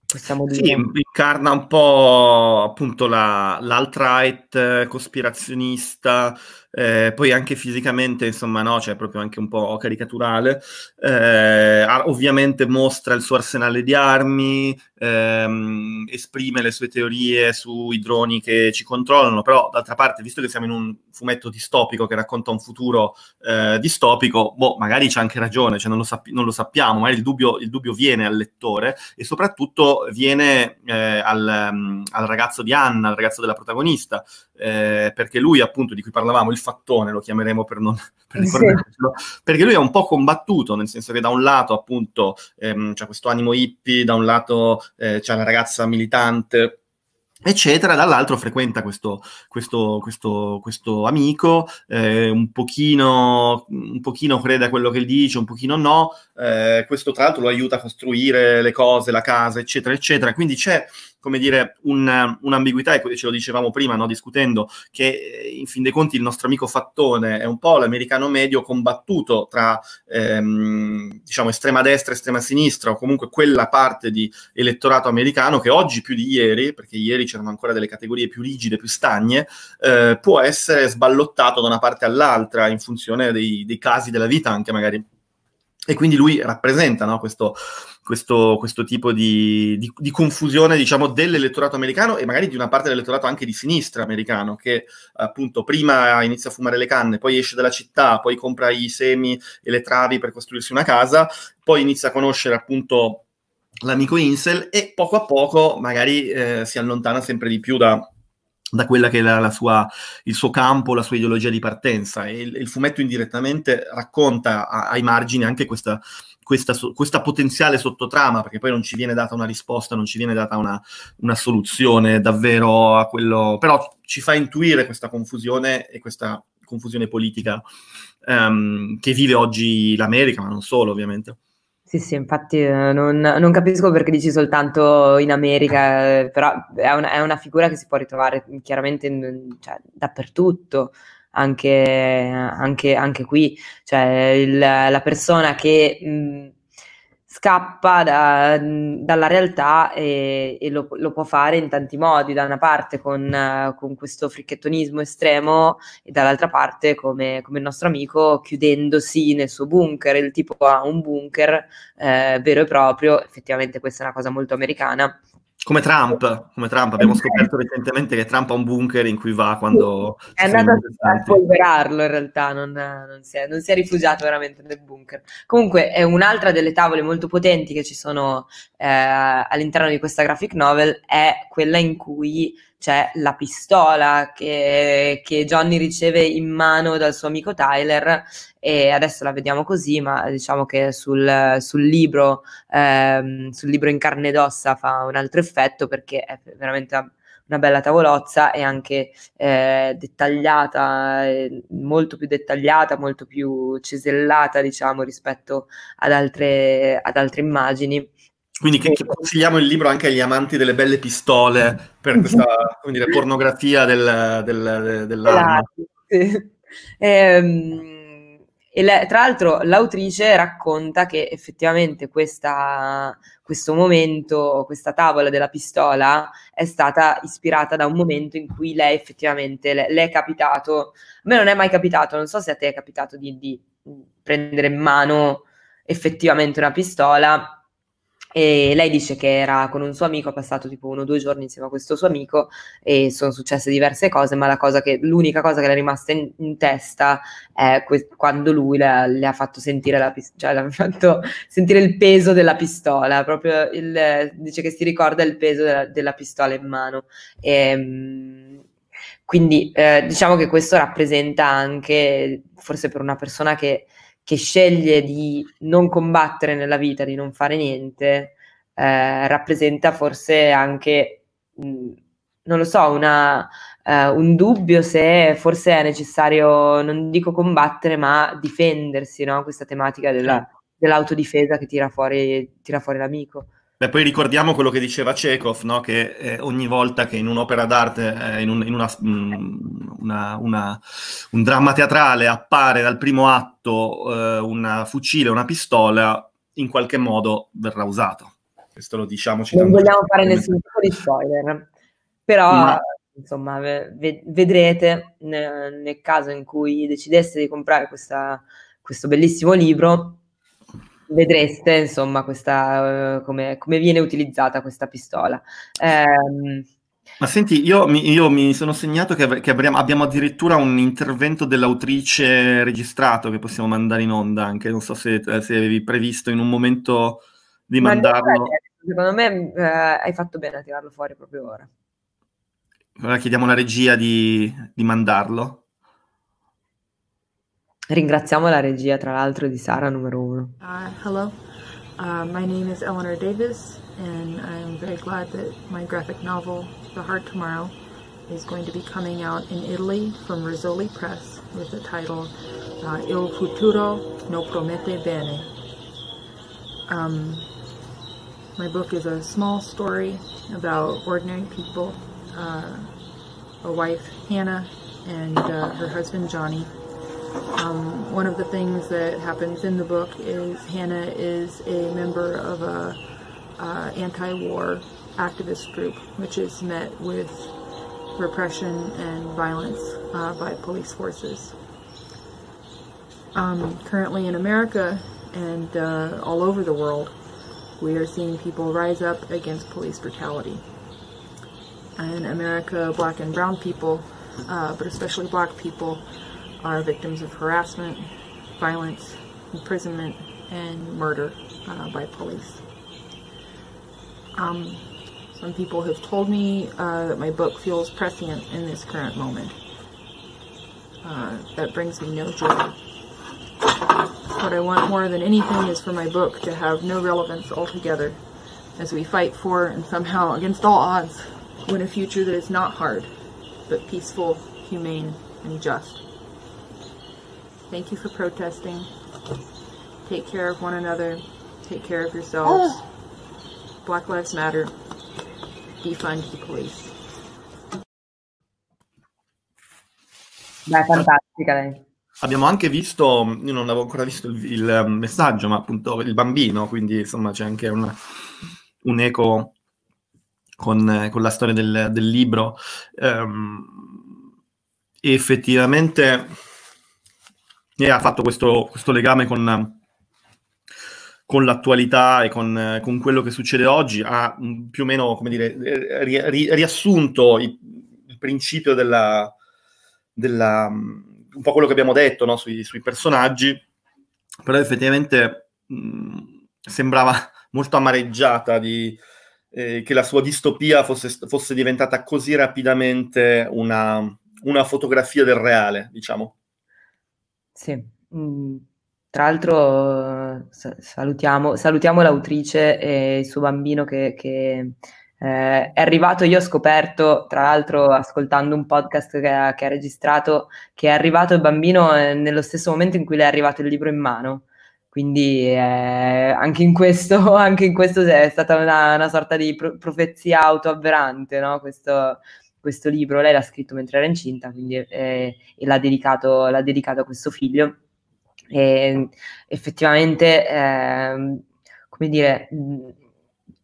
Possiamo dire. Sì, carna un po' appunto la, l'alt-right eh, cospirazionista, eh, poi anche fisicamente, insomma, no, cioè proprio anche un po' caricaturale. Eh, ovviamente mostra il suo arsenale di armi, ehm, esprime le sue teorie sui droni che ci controllano, però d'altra parte, visto che siamo in un fumetto distopico che racconta un futuro eh, distopico, boh, magari c'è anche ragione, cioè non, lo sapp- non lo sappiamo, ma il dubbio, il dubbio, viene al lettore e soprattutto viene eh, eh, al, mm, al, ragazzo di Anna, al ragazzo della protagonista, eh, perché lui appunto di cui parlavamo, il fattone lo chiameremo per non per ricordarcelo, sì. perché lui è un po' combattuto, nel senso che da un lato appunto ehm, c'è questo animo hippie, da un lato eh, c'è la ragazza militante eccetera, dall'altro frequenta questo, questo, questo, questo amico, eh, un, pochino, un pochino crede a quello che dice, un pochino no, eh, questo tra l'altro lo aiuta a costruire le cose, la casa, eccetera, eccetera. Quindi c'è, come dire, un, un'ambiguità, e ce lo dicevamo prima, no, discutendo, che eh, in fin dei conti il nostro amico Fattone è un po' l'americano medio combattuto tra, ehm, diciamo, estrema destra e estrema sinistra, o comunque quella parte di elettorato americano che oggi più di ieri, perché ieri c'erano ancora delle categorie più rigide, più stagne, eh, può essere sballottato da una parte all'altra in funzione dei, dei casi della vita anche magari. E quindi lui rappresenta no, questo, questo, questo, tipo di, di, di, confusione diciamo, dell'elettorato americano e magari di una parte dell'elettorato anche di sinistra americano che appunto prima inizia a fumare le canne, poi esce dalla città, poi compra i semi e le travi per costruirsi una casa, poi inizia a conoscere appunto l'amico Insel e poco a poco magari eh, si allontana sempre di più da, da quella che era sua, il suo campo, la sua ideologia di partenza. E il, il fumetto indirettamente racconta a, ai margini anche questa, questa, questa, potenziale sottotrama, perché poi non ci viene data una risposta, non ci viene data una, una soluzione davvero a quello, però ci fa intuire questa confusione e questa confusione politica um, che vive oggi l'America, ma non solo ovviamente. Sì, sì, infatti eh, non, non, capisco perché dici soltanto in America, eh, però è una, è una, figura che si può ritrovare chiaramente in, cioè, dappertutto, anche, anche, anche, qui. Cioè, il, la persona che mh, mm, scappa da, dalla realtà e, e lo, lo, può fare in tanti modi, da una parte con, con questo fricchettonismo estremo e dall'altra parte come, come, il nostro amico chiudendosi nel suo bunker, il tipo ha un bunker eh, vero e proprio, effettivamente questa è una cosa molto americana, come Trump, come Trump, abbiamo scoperto recentemente che Trump ha un bunker in cui va quando... Sì, è andato a polverarlo in realtà, non, non, si è, non, si è, rifugiato veramente nel bunker. Comunque è un'altra delle tavole molto potenti che ci sono eh, all'interno di questa graphic novel, è quella in cui c'è la pistola che, che, Johnny riceve in mano dal suo amico Tyler e adesso la vediamo così, ma diciamo che sul, sul libro, ehm, sul libro in carne ed ossa fa un altro effetto perché è veramente una, bella tavolozza e anche eh, dettagliata, eh, molto più dettagliata, molto più cesellata diciamo rispetto ad altre, ad altre immagini quindi che, che consigliamo il libro anche agli amanti delle belle pistole per questa dire, pornografia del, del, dell'arma. Sì. E, ehm, e la, tra l'altro l'autrice racconta che effettivamente questa, questo momento, questa tavola della pistola è stata ispirata da un momento in cui lei effettivamente le, le è capitato, a me non è mai capitato, non so se a te è capitato di, di prendere in mano effettivamente una pistola, e lei dice che era con un suo amico, ha passato tipo uno o due giorni insieme a questo suo amico e sono successe diverse cose, ma la cosa che, l'unica cosa che le è rimasta in, in testa è que- quando lui le, le, ha fatto sentire la pist- cioè, le ha fatto sentire il peso della pistola, proprio il, dice che si ricorda il peso della, della pistola in mano. E, ehm, quindi eh, diciamo che questo rappresenta anche, forse per una persona che che sceglie di non combattere nella vita, di non fare niente, eh, rappresenta forse anche, mh, mm, non lo so, una, eh, un dubbio se forse è necessario, non dico combattere, ma difendersi, no? questa tematica della, certo. dell'autodifesa che tira fuori, tira fuori l'amico. Beh, poi ricordiamo quello che diceva Chekhov, no? che eh, ogni volta che in un'opera d'arte, eh, in, un, in una, mm, una, una, un dramma teatrale appare dal primo atto eh, una fucile, una pistola, in qualche modo verrà usato. Questo lo diciamo. Non vogliamo fare nessun tipo di spoiler, però Ma... insomma ve vedrete nel, nel caso in cui decideste di comprare questa, questo bellissimo libro vedreste insomma questa, eh, come, come, viene utilizzata questa pistola. Um, ma senti, io mi, io mi, sono segnato che, che abbiamo, abbiamo, addirittura un intervento dell'autrice registrato che possiamo mandare in onda anche, non so se, eh, se avevi previsto in un momento di Ma mandarlo. Secondo me eh, hai fatto bene a tirarlo fuori proprio ora. Allora chiediamo alla regia di, di mandarlo. Ringraziamo la regia, tra l'altro, di Sara numero uno. Uh, hello, uh, my name is Eleanor Davis and I'm very glad that my graphic novel, The Heart Tomorrow, is going to be coming out in Italy from Rizzoli Press with the title uh, Il Futuro No Promette Bene. Um, my book is a small story about ordinary people, uh, a wife, Hannah, and uh, her husband, Johnny, um, one of the things that happens in the book is Hannah is a member of a uh, anti-war activist group, which is met with repression and violence uh, by police forces. Um, currently in America and uh, all over the world, we are seeing people rise up against police brutality. In America, black and brown people, uh, but especially black people, are victims of harassment, violence, imprisonment, and murder uh, by police. Um, some people have told me uh, that my book feels prescient in this current moment. Uh, that brings me no joy. What I want more than anything is for my book to have no relevance altogether as we fight for and somehow, against all odds, win a future that is not hard, but peaceful, humane, and just. Thank you for protesting. Take care of one another. Take care of yourselves. Ah. Black Lives Matter. Defund the police. Beh, fantastica lei. Abbiamo anche visto, io non avevo ancora visto il, il um, messaggio, ma appunto il bambino, quindi insomma c'è anche un, un eco con, con, la storia del, del libro. Um, effettivamente e ha fatto questo, questo legame con, con, l'attualità e con, con, quello che succede oggi, ha mm, più o meno come dire, eh, ri, ri, riassunto il, il principio della, della, mm, un po' quello che abbiamo detto no? sui, sui, personaggi, però effettivamente mh, mm, sembrava molto amareggiata di, eh, che la sua distopia fosse, fosse diventata così rapidamente una, una fotografia del reale, diciamo. Sì. Mm. Tra l'altro salutiamo, salutiamo, l'autrice e il suo bambino che, che eh, è arrivato, io ho scoperto, tra l'altro ascoltando un podcast che ha, che ha registrato, che è arrivato il bambino eh, nello stesso momento in cui le è arrivato il libro in mano. Quindi eh, anche, in questo, anche, in questo, è stata una, una sorta di pro- profezia autoavverante, no? questo, questo libro, lei l'ha scritto mentre era incinta quindi, eh, e l'ha dedicato, l'ha dedicato, a questo figlio. E ehm, effettivamente, eh, come dire,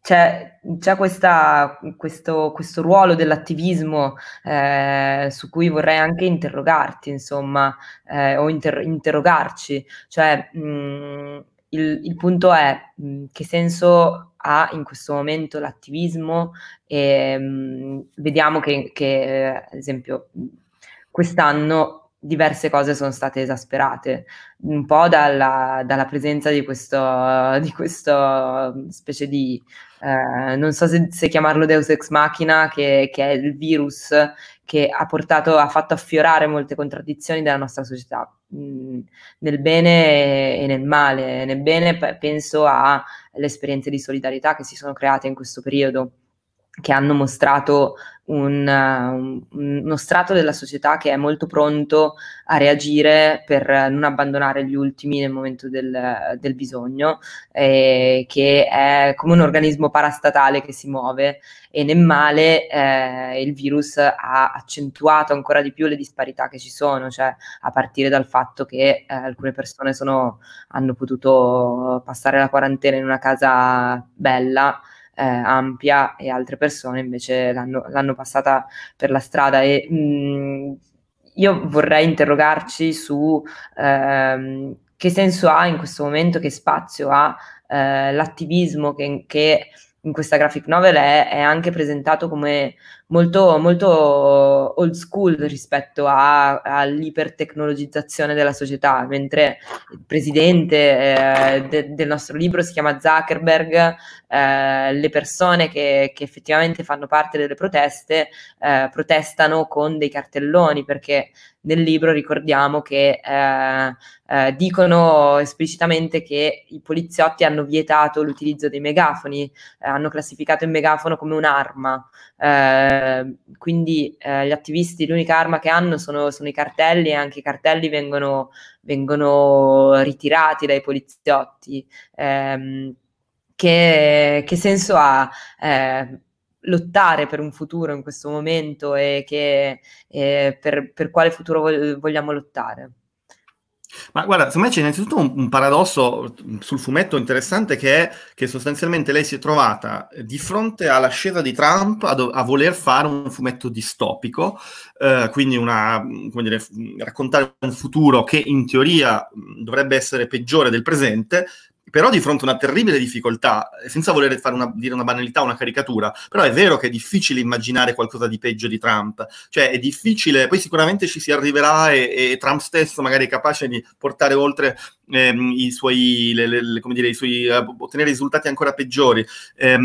c'è, c'è questa, questo, questo, ruolo dell'attivismo eh, su cui vorrei anche interrogarti, insomma, eh, o inter- interrogarci, cioè mh, il, il punto è mh, mhmm, che senso ha in questo momento l'attivismo e ehm, mh, vediamo che, che, eh, ad esempio, mhmm, quest'anno diverse cose sono state esasperate, un po' dalla, dalla presenza di questo, di questo mm, specie di, eh, non so se, se, chiamarlo Deus ex machina, che, che, è il virus che ha portato, ha fatto affiorare molte contraddizioni della nostra società, mh, mm, nel bene e nel male. Nel bene penso alle esperienze di solidarietà che si sono create in questo periodo che hanno mostrato un, um, uno strato della società che è molto pronto a reagire per non abbandonare gli ultimi nel momento del, del bisogno, eh, che è come un organismo parastatale che si muove e nel male eh, il virus ha accentuato ancora di più le disparità che ci sono, cioè a partire dal fatto che eh, alcune persone sono, hanno potuto passare la quarantena in una casa bella eh, ampia e altre persone invece l'hanno, l'hanno passata per la strada e mh, mm, io vorrei interrogarci su ehm, che senso ha in questo momento, che spazio ha eh, l'attivismo che, che in questa graphic novel è, è anche presentato come molto, molto old school rispetto a, all'ipertecnologizzazione della società, mentre il presidente eh, de, del nostro libro si chiama Zuckerberg, eh, le persone che, che, effettivamente fanno parte delle proteste eh, protestano con dei cartelloni perché nel libro ricordiamo che eh, eh, dicono esplicitamente che i poliziotti hanno vietato l'utilizzo dei megafoni, eh, hanno classificato il megafono come un'arma. Ehm, quindi eh, gli attivisti l'unica arma che hanno sono, sono, i cartelli e anche i cartelli vengono, vengono ritirati dai poliziotti. Eh, che, che, senso ha? Eh, lottare per un futuro in questo momento e, che, e per, per quale futuro vogliamo lottare. Ma guarda, secondo me c'è innanzitutto un, un paradosso sul fumetto interessante che è che sostanzialmente lei si è trovata eh, di fronte all'ascesa di Trump a, do- a voler fare un fumetto distopico, eh, quindi una, dire, raccontare un futuro che in teoria mm, dovrebbe essere peggiore del presente, però di fronte a una terribile difficoltà, eh, senza voler fare una, dire una banalità, una caricatura, però è vero che è difficile immaginare qualcosa di peggio di Trump, cioè è difficile, poi sicuramente ci si arriverà e, e Trump stesso magari è capace di portare oltre ehm, i suoi, le, le, come dire, i suoi, eh, ottenere risultati ancora peggiori. Eh,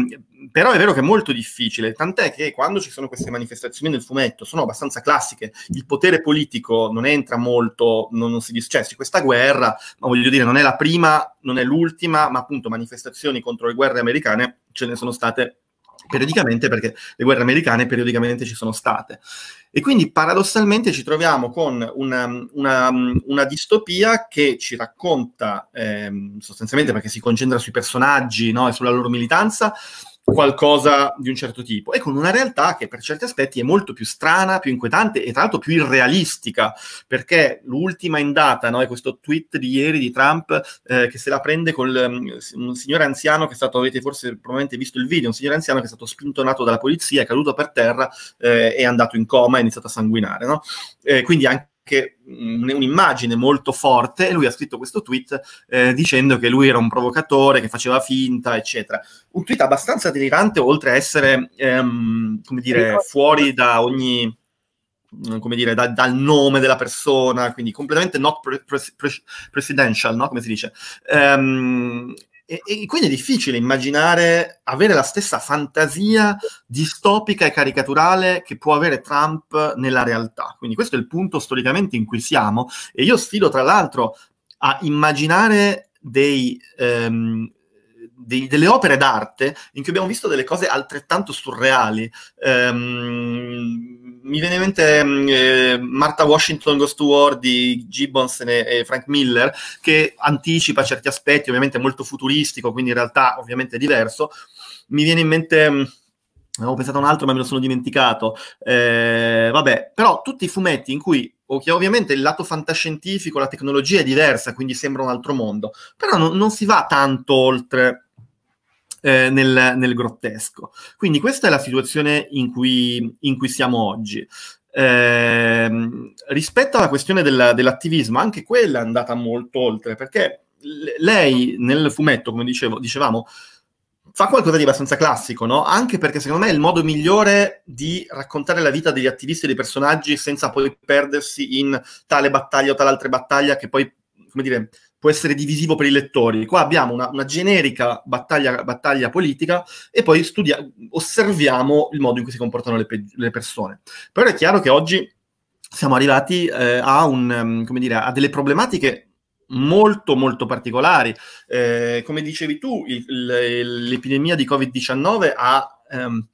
però è vero che è molto difficile, tant'è che quando ci sono queste manifestazioni nel fumetto sono abbastanza classiche, il potere politico non entra molto, non, non si discessi cioè, questa guerra, ma voglio dire non è la prima, non è l'ultima, ma appunto manifestazioni contro le guerre americane ce ne sono state periodicamente perché le guerre americane periodicamente ci sono state. E quindi paradossalmente ci troviamo con um, una, una, um, una distopia che ci racconta, ehm, sostanzialmente perché si concentra sui personaggi no, e sulla loro militanza, qualcosa di un certo tipo e con una realtà che per certi aspetti è molto più strana, più inquietante e tra l'altro più irrealistica, perché l'ultima in data no, è questo tweet di ieri di Trump eh, che se la prende con mm, un signore anziano che è stato, avete forse probabilmente visto il video, un signore anziano che è stato spintonato dalla polizia, è caduto per terra, eh, è andato in coma, è iniziato a sanguinare. No? Eh, quindi anche che un'immagine molto forte e lui ha scritto questo tweet eh, dicendo che lui era un provocatore, che faceva finta, eccetera. Un tweet abbastanza delirante, oltre a essere, ehm, come dire, fuori da ogni come dire, da, dal nome della persona, quindi completamente not pre- pre- presidential, no? come si dice. ehm, e, e, quindi è difficile immaginare avere la stessa fantasia distopica e caricaturale che può avere Trump nella realtà. Quindi questo è il punto storicamente in cui siamo e io sfido tra l'altro a immaginare dei, um, dei, delle opere d'arte in cui abbiamo visto delle cose altrettanto surreali. Ehm, mi viene in mente mm, eh, Martha Washington Goes to War di Gibbons e Frank Miller, che anticipa certi aspetti, ovviamente molto futuristico, quindi in realtà ovviamente diverso. Mi viene in mente... Mm, avevo pensato a un altro, ma me lo sono dimenticato. Eh, vabbè, però tutti i fumetti in cui ovviamente il lato fantascientifico, la tecnologia è diversa, quindi sembra un altro mondo, però non, non si va tanto oltre eh, nel, nel, grottesco. Quindi questa è la situazione in cui, in cui siamo oggi. Eh, rispetto alla questione della, dell'attivismo, anche quella è andata molto oltre, perché lei nel fumetto, come dicevo, dicevamo, fa qualcosa di abbastanza classico, no? Anche perché secondo me è il modo migliore di raccontare la vita degli attivisti e dei personaggi senza poi perdersi in tale battaglia o tale altra battaglia che poi, come dire, può essere divisivo per i lettori. Qua abbiamo una, una generica battaglia, battaglia, politica e poi studia- osserviamo il modo in cui si comportano le, pe- le persone. Però è chiaro che oggi siamo arrivati eh, a, un, mm, dire, a delle problematiche molto molto particolari. Eh, come dicevi tu, il, il, l'epidemia di Covid-19 ha ehm,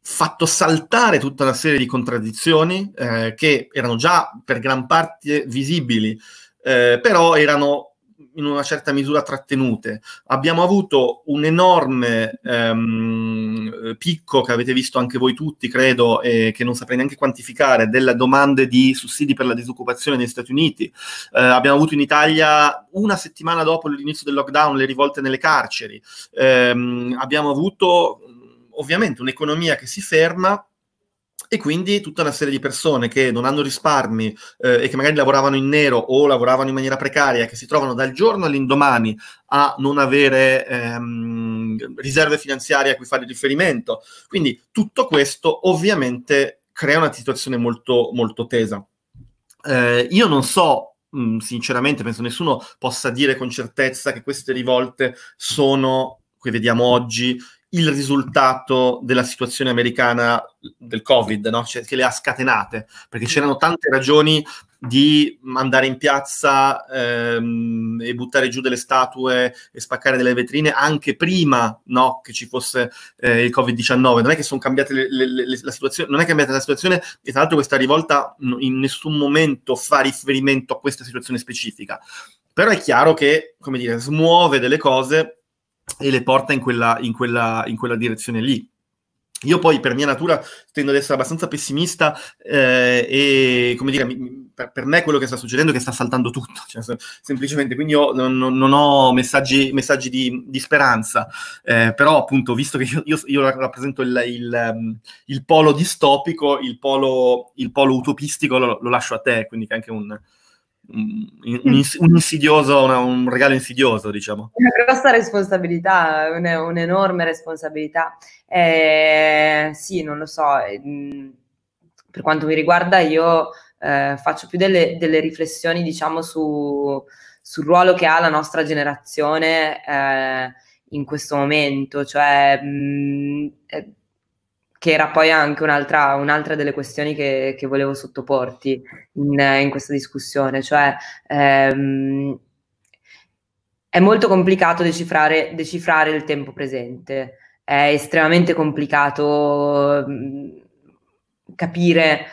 fatto saltare tutta una serie di contraddizioni eh, che erano già per gran parte visibili, eh, però erano in una certa misura trattenute. Abbiamo avuto un enorme ehm, picco che avete visto anche voi tutti, credo, e eh, che non saprei neanche quantificare, delle domande di sussidi per la disoccupazione negli Stati Uniti. Eh, abbiamo avuto in Italia, una settimana dopo l'inizio del lockdown, le rivolte nelle carceri. Eh, abbiamo avuto ovviamente un'economia che si ferma e quindi tutta una serie di persone che non hanno risparmi eh, e che magari lavoravano in nero o lavoravano in maniera precaria, che si trovano dal giorno all'indomani a non avere ehm, riserve finanziarie a cui fare riferimento. Quindi tutto questo ovviamente crea una situazione molto, molto tesa. Eh, io non so mm, sinceramente penso nessuno possa dire con certezza che queste rivolte sono, che vediamo oggi, il risultato della situazione americana del Covid, no? cioè, che le ha scatenate, perché c'erano tante ragioni di andare in piazza ehm, e buttare giù delle statue e spaccare delle vetrine anche prima no, che ci fosse eh, il Covid-19. Non è che sono cambiate le, le, le, la situazione, non è cambiata la situazione e tra l'altro questa rivolta in nessun momento fa riferimento a questa situazione specifica. Però è chiaro che, come dire, smuove delle cose e le porta in quella, in quella, in quella direzione lì. Io poi per mia natura tendo ad essere abbastanza pessimista eh, e come dire, mi, per, per, me quello che sta succedendo è che sta saltando tutto, cioè, semplicemente, quindi io non, non ho messaggi, messaggi di, di, speranza, eh, però appunto visto che io, io, io rappresento il, il, ehm, il, polo distopico, il polo, il polo utopistico lo, lo, lascio a te, quindi che è anche un, un, un insidioso, una, un regalo insidioso, diciamo. Una grossa responsabilità, una, un'enorme responsabilità. Eh, sì, non lo so, ehm, per quanto mi riguarda io eh, faccio più delle, delle riflessioni, diciamo, su, sul ruolo che ha la nostra generazione eh, in questo momento, cioè... Mh, mm, eh, che era poi anche un'altra, un'altra delle questioni che, che volevo sottoporti in, in, questa discussione, cioè ehm, è molto complicato decifrare, decifrare, il tempo presente, è estremamente complicato mm, capire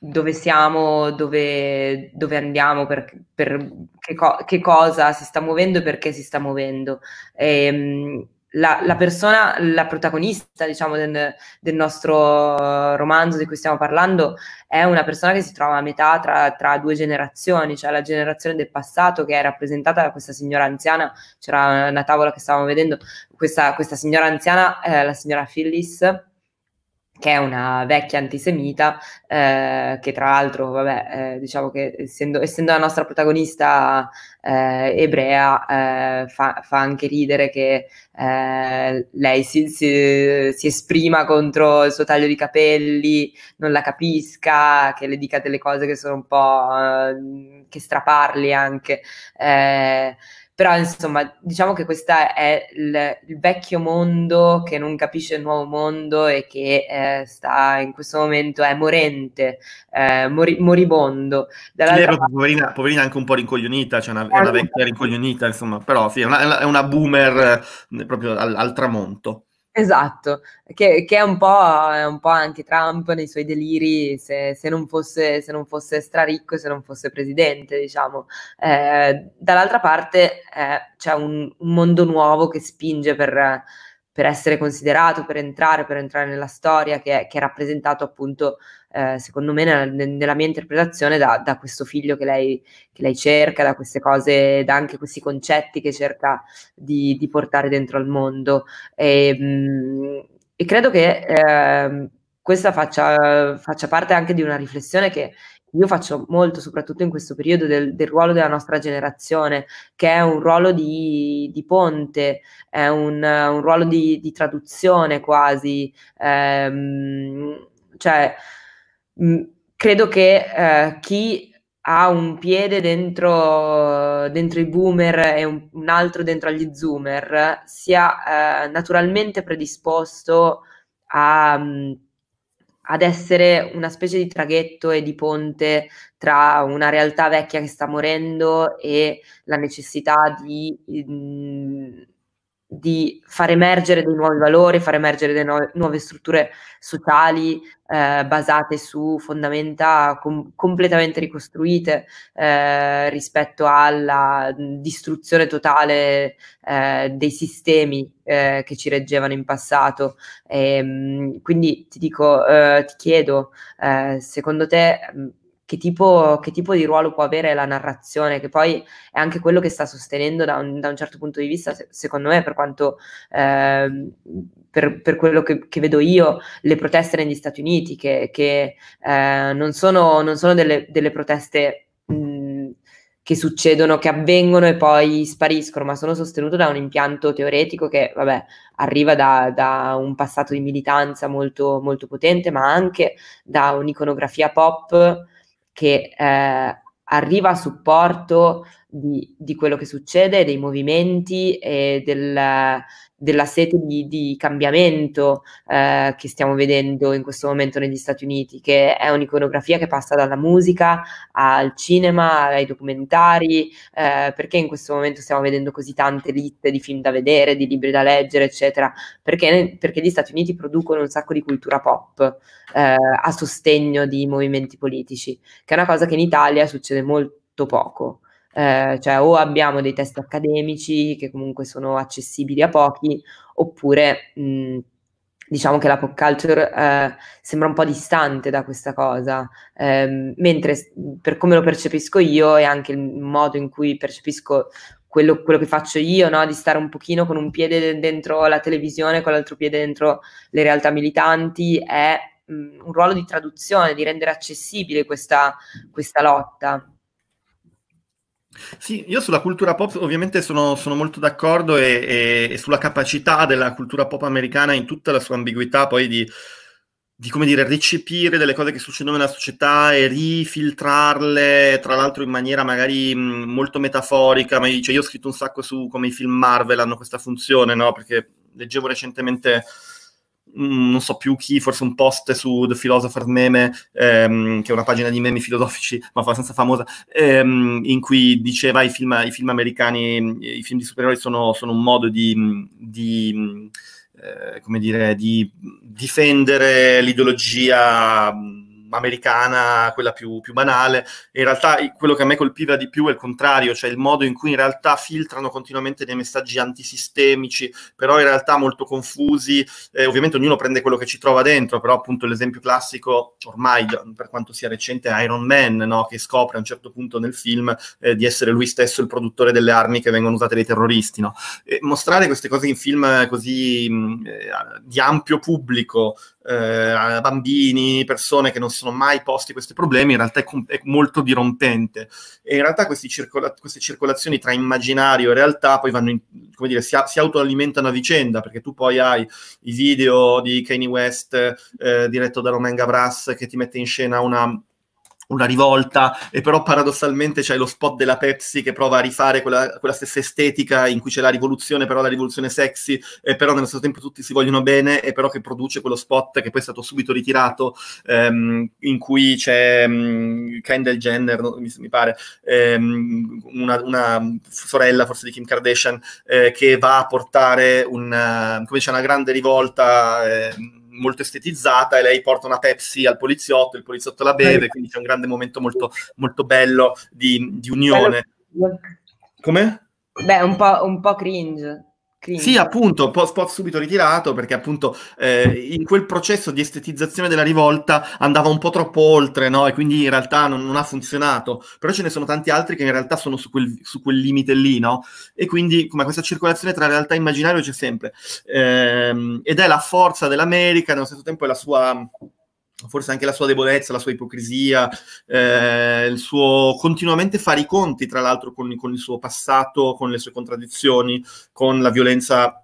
dove siamo, dove, dove andiamo, per, per che, co- che, cosa si sta muovendo e perché si sta muovendo. E, ehm, la, la, persona, la protagonista, diciamo, del, del, nostro romanzo di cui stiamo parlando è una persona che si trova a metà tra, tra, due generazioni, cioè la generazione del passato che è rappresentata da questa signora anziana, c'era una tavola che stavamo vedendo, questa, questa signora anziana, eh, la signora Phyllis, che è una vecchia antisemita, eh, che tra l'altro, vabbè, eh, diciamo che essendo, essendo, la nostra protagonista eh, ebrea, eh, fa, fa, anche ridere che eh, lei si, si, si, esprima contro il suo taglio di capelli, non la capisca, che le dica delle cose che sono un po' eh, che straparli anche. Però insomma, diciamo che questo è il, il, vecchio mondo che non capisce il nuovo mondo e che eh, sta in questo momento è morente, eh, mori, moribondo. Dall'altra lei parte... poverina, poverina anche un po' rincoglionita, cioè una, è una vecchia rincoglionita, insomma, però sì, è una, è una boomer eh, proprio al, al tramonto. Esatto, che, che è, un è, un po', anche Trump nei suoi deliri se, se, non, fosse, se non fosse straricco, se non fosse presidente, diciamo. Eh, dall'altra parte eh, c'è un, un, mondo nuovo che spinge per, per essere considerato, per entrare, per entrare nella storia, che è, che è rappresentato appunto, eh, secondo me, nella, nella mia interpretazione, da, da questo figlio che lei, che lei, cerca, da queste cose, da anche questi concetti che cerca di, di portare dentro al mondo. E, mh, mm, e credo che eh, questa faccia, faccia, parte anche di una riflessione che io faccio molto, soprattutto in questo periodo, del, del ruolo della nostra generazione, che è un ruolo di, di ponte, è un, un ruolo di, di, traduzione quasi. Ehm, cioè, mh, mm, credo che eh, chi ha un piede dentro, dentro i boomer e un, un, altro dentro gli zoomer sia eh, naturalmente predisposto a... Mh, mm, ad essere una specie di traghetto e di ponte tra una realtà vecchia che sta morendo e la necessità di mh, mm, di far emergere dei nuovi valori, far emergere delle nuove strutture sociali eh, basate su fondamenta com- completamente ricostruite eh, rispetto alla distruzione totale eh, dei sistemi eh, che ci reggevano in passato. E, ehm, quindi ti dico, eh, ti chiedo, eh, secondo te che tipo, che tipo, di ruolo può avere la narrazione, che poi è anche quello che sta sostenendo da un, da un certo punto di vista, se, secondo me, per quanto eh, per, per, quello che, che, vedo io, le proteste negli Stati Uniti, che, che eh, non, sono, non, sono, delle, delle proteste mh, mhmm, che succedono, che avvengono e poi spariscono, ma sono sostenute da un impianto teoretico che, vabbè, arriva da, da un passato di militanza molto, molto potente, ma anche da un'iconografia pop che eh, arriva a supporto di, di, quello che succede, dei movimenti e del, della sete di, di cambiamento eh, che stiamo vedendo in questo momento negli Stati Uniti, che è un'iconografia che passa dalla musica al cinema, ai documentari, eh, perché in questo momento stiamo vedendo così tante liste di film da vedere, di libri da leggere, eccetera, perché, perché gli Stati Uniti producono un sacco di cultura pop eh, a sostegno di movimenti politici, che è una cosa che in Italia succede molto poco. Eh, cioè o abbiamo dei test accademici che comunque sono accessibili a pochi, oppure mh, diciamo che la pop culture eh, sembra un po' distante da questa cosa, eh, mentre per come lo percepisco io e anche il modo in cui percepisco quello, quello, che faccio io, no? di stare un pochino con un piede dentro la televisione, con l'altro piede dentro le realtà militanti, è un ruolo di traduzione, di rendere accessibile questa, questa lotta. Sì, io sulla cultura pop ovviamente sono, sono molto d'accordo e, e, e, sulla capacità della cultura pop americana in tutta la sua ambiguità poi di, di come dire, recepire delle cose che succedono nella società e rifiltrarle, tra l'altro in maniera magari molto metaforica, ma cioè, io ho scritto un sacco su come i film Marvel hanno questa funzione, no? Perché leggevo recentemente Mm, non so più chi, forse un post su The Philosopher's Meme, ehm, che è una pagina di meme filosofici, ma abbastanza famosa, ehm, in cui diceva i film, i film americani, i film di supereroi sono, sono un modo di, di eh, come dire, di difendere l'ideologia americana, quella più, più, banale. In realtà quello che a me colpiva di più è il contrario, cioè il modo in cui in realtà filtrano continuamente dei messaggi antisistemici, però in realtà molto confusi. Eh, ovviamente ognuno prende quello che ci trova dentro, però appunto l'esempio classico, ormai per quanto sia recente, è Iron Man, no? che scopre a un certo punto nel film eh, di essere lui stesso il produttore delle armi che vengono usate dai terroristi. No? mostrare queste cose in film eh, così mh, mm, eh, di ampio pubblico, eh, bambini, persone che non sono mai posti questi problemi, in realtà è, com- è molto dirompente. E in realtà circola- queste circolazioni tra immaginario e realtà poi vanno, in, come dire, si, a- si, autoalimentano a vicenda, perché tu poi hai i video di Kanye West eh, diretto da Romain Gavras che ti mette in scena una una rivolta, e però paradossalmente c'è lo spot della Pepsi che prova a rifare quella, quella, stessa estetica in cui c'è la rivoluzione, però la rivoluzione sexy, e però nello stesso tempo tutti si vogliono bene, e però che produce quello spot che poi è stato subito ritirato, ehm, in cui c'è um, Kendall Jenner, no, mi, mi, pare, ehm, una, una, sorella forse di Kim Kardashian, eh, che va a portare un, come dice, una grande rivolta. Ehm, molto estetizzata e lei porta una Pepsi al poliziotto, il poliziotto la beve, quindi c'è un grande momento molto, molto bello di, di unione. Come? Beh, un po', un po' cringe. Cringe. Sì, appunto, spot subito ritirato perché appunto eh, in quel processo di estetizzazione della rivolta andava un po' troppo oltre, no? E quindi in realtà non, non ha funzionato. Però ce ne sono tanti altri che in realtà sono su quel, su quel limite lì, no? E quindi come questa circolazione tra realtà e immaginario c'è sempre. Ehm, ed è la forza dell'America, nello stesso tempo è la sua forse anche la sua debolezza, la sua ipocrisia, eh, il suo continuamente fare i conti, tra l'altro, con, con, il suo passato, con le sue contraddizioni, con la violenza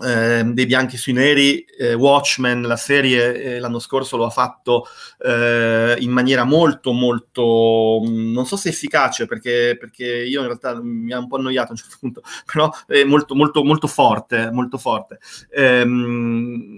eh, dei bianchi sui neri, eh, Watchmen, la serie eh, l'anno scorso lo ha fatto eh, in maniera molto, molto, mm, non so se efficace, perché, perché, io in realtà mi ha un po' annoiato a un certo punto, però è molto, molto, molto forte, molto forte. Ehm,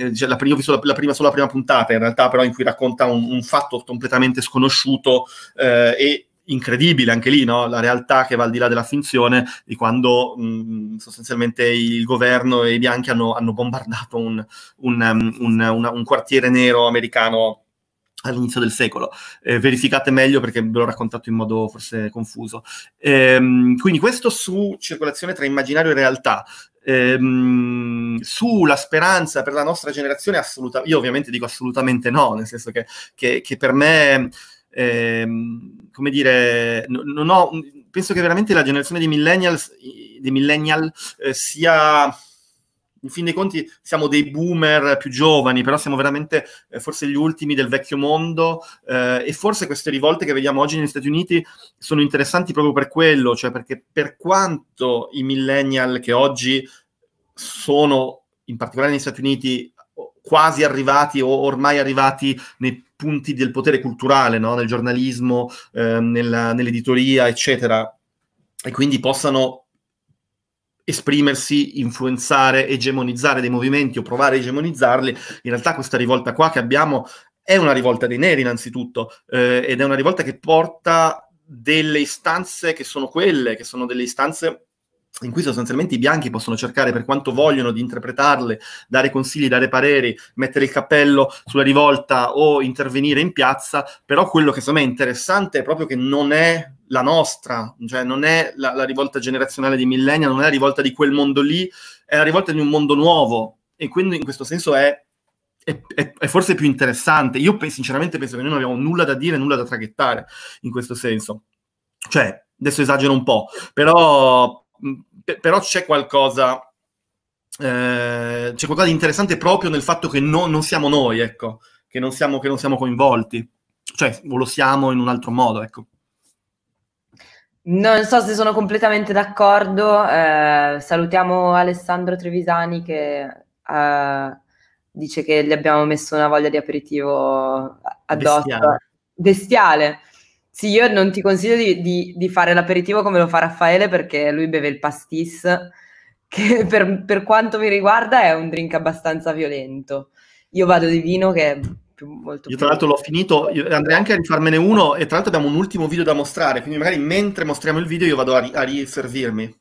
eh, cioè, la, io ho visto la, la, prima, solo la prima puntata, in realtà, però in cui racconta un, un fatto completamente sconosciuto eh, e incredibile anche lì, no? la realtà che va al di là della finzione, di quando mh, mm, sostanzialmente il governo e i bianchi hanno, hanno bombardato un, un, mm, un, un quartiere nero americano all'inizio del secolo. Eh, verificate meglio perché ve l'ho raccontato in modo forse confuso. Ehm, quindi questo su circolazione tra immaginario e realtà. Ehm, sulla speranza per la nostra generazione assolutamente, io ovviamente dico assolutamente no, nel senso che, che, che per me Ehm, come dire, non ho, penso che veramente la generazione dei millennials, dei millennial eh, sia in fin dei conti siamo dei boomer più giovani, però siamo veramente eh, forse gli ultimi del vecchio mondo eh, e forse queste rivolte che vediamo oggi negli Stati Uniti sono interessanti proprio per quello, cioè perché per quanto i millennial che oggi sono, in particolare negli Stati Uniti, quasi arrivati o ormai arrivati nei punti del potere culturale, no? nel giornalismo, eh, nella, nell'editoria, eccetera, e quindi possano esprimersi, influenzare, egemonizzare dei movimenti o provare a egemonizzarli, in realtà questa rivolta qua che abbiamo è una rivolta dei neri innanzitutto eh, ed è una rivolta che porta delle istanze che sono quelle, che sono delle istanze in cui sostanzialmente i bianchi possono cercare per quanto vogliono di interpretarle, dare consigli, dare pareri, mettere il cappello sulla rivolta o intervenire in piazza, però quello che secondo me è interessante è proprio che non è la nostra, cioè non è la, la rivolta generazionale di millennia, non è la rivolta di quel mondo lì, è la rivolta di un mondo nuovo e quindi in questo senso è è, è, forse più interessante. Io sinceramente penso che noi non abbiamo nulla da dire, nulla da traghettare in questo senso. Cioè, adesso esagero un po', però però c'è qualcosa eh, c'è qualcosa di interessante proprio nel fatto che no, non siamo noi, ecco, che non siamo, che non siamo, coinvolti, cioè lo siamo in un altro modo, ecco. Non so se sono completamente d'accordo, eh, salutiamo Alessandro Trevisani che eh, dice che gli abbiamo messo una voglia di aperitivo addosso. Bestiale. Bestiale. Sì, io non ti consiglio di, di, di, fare l'aperitivo come lo fa Raffaele perché lui beve il pastis, che per, per, quanto mi riguarda è un drink abbastanza violento. Io vado di vino che è più, molto... Io tra l'altro l'ho finito, andrei anche a rifarmene uno e tra l'altro abbiamo un ultimo video da mostrare, quindi magari mentre mostriamo il video io vado a, ri- a riservirmi.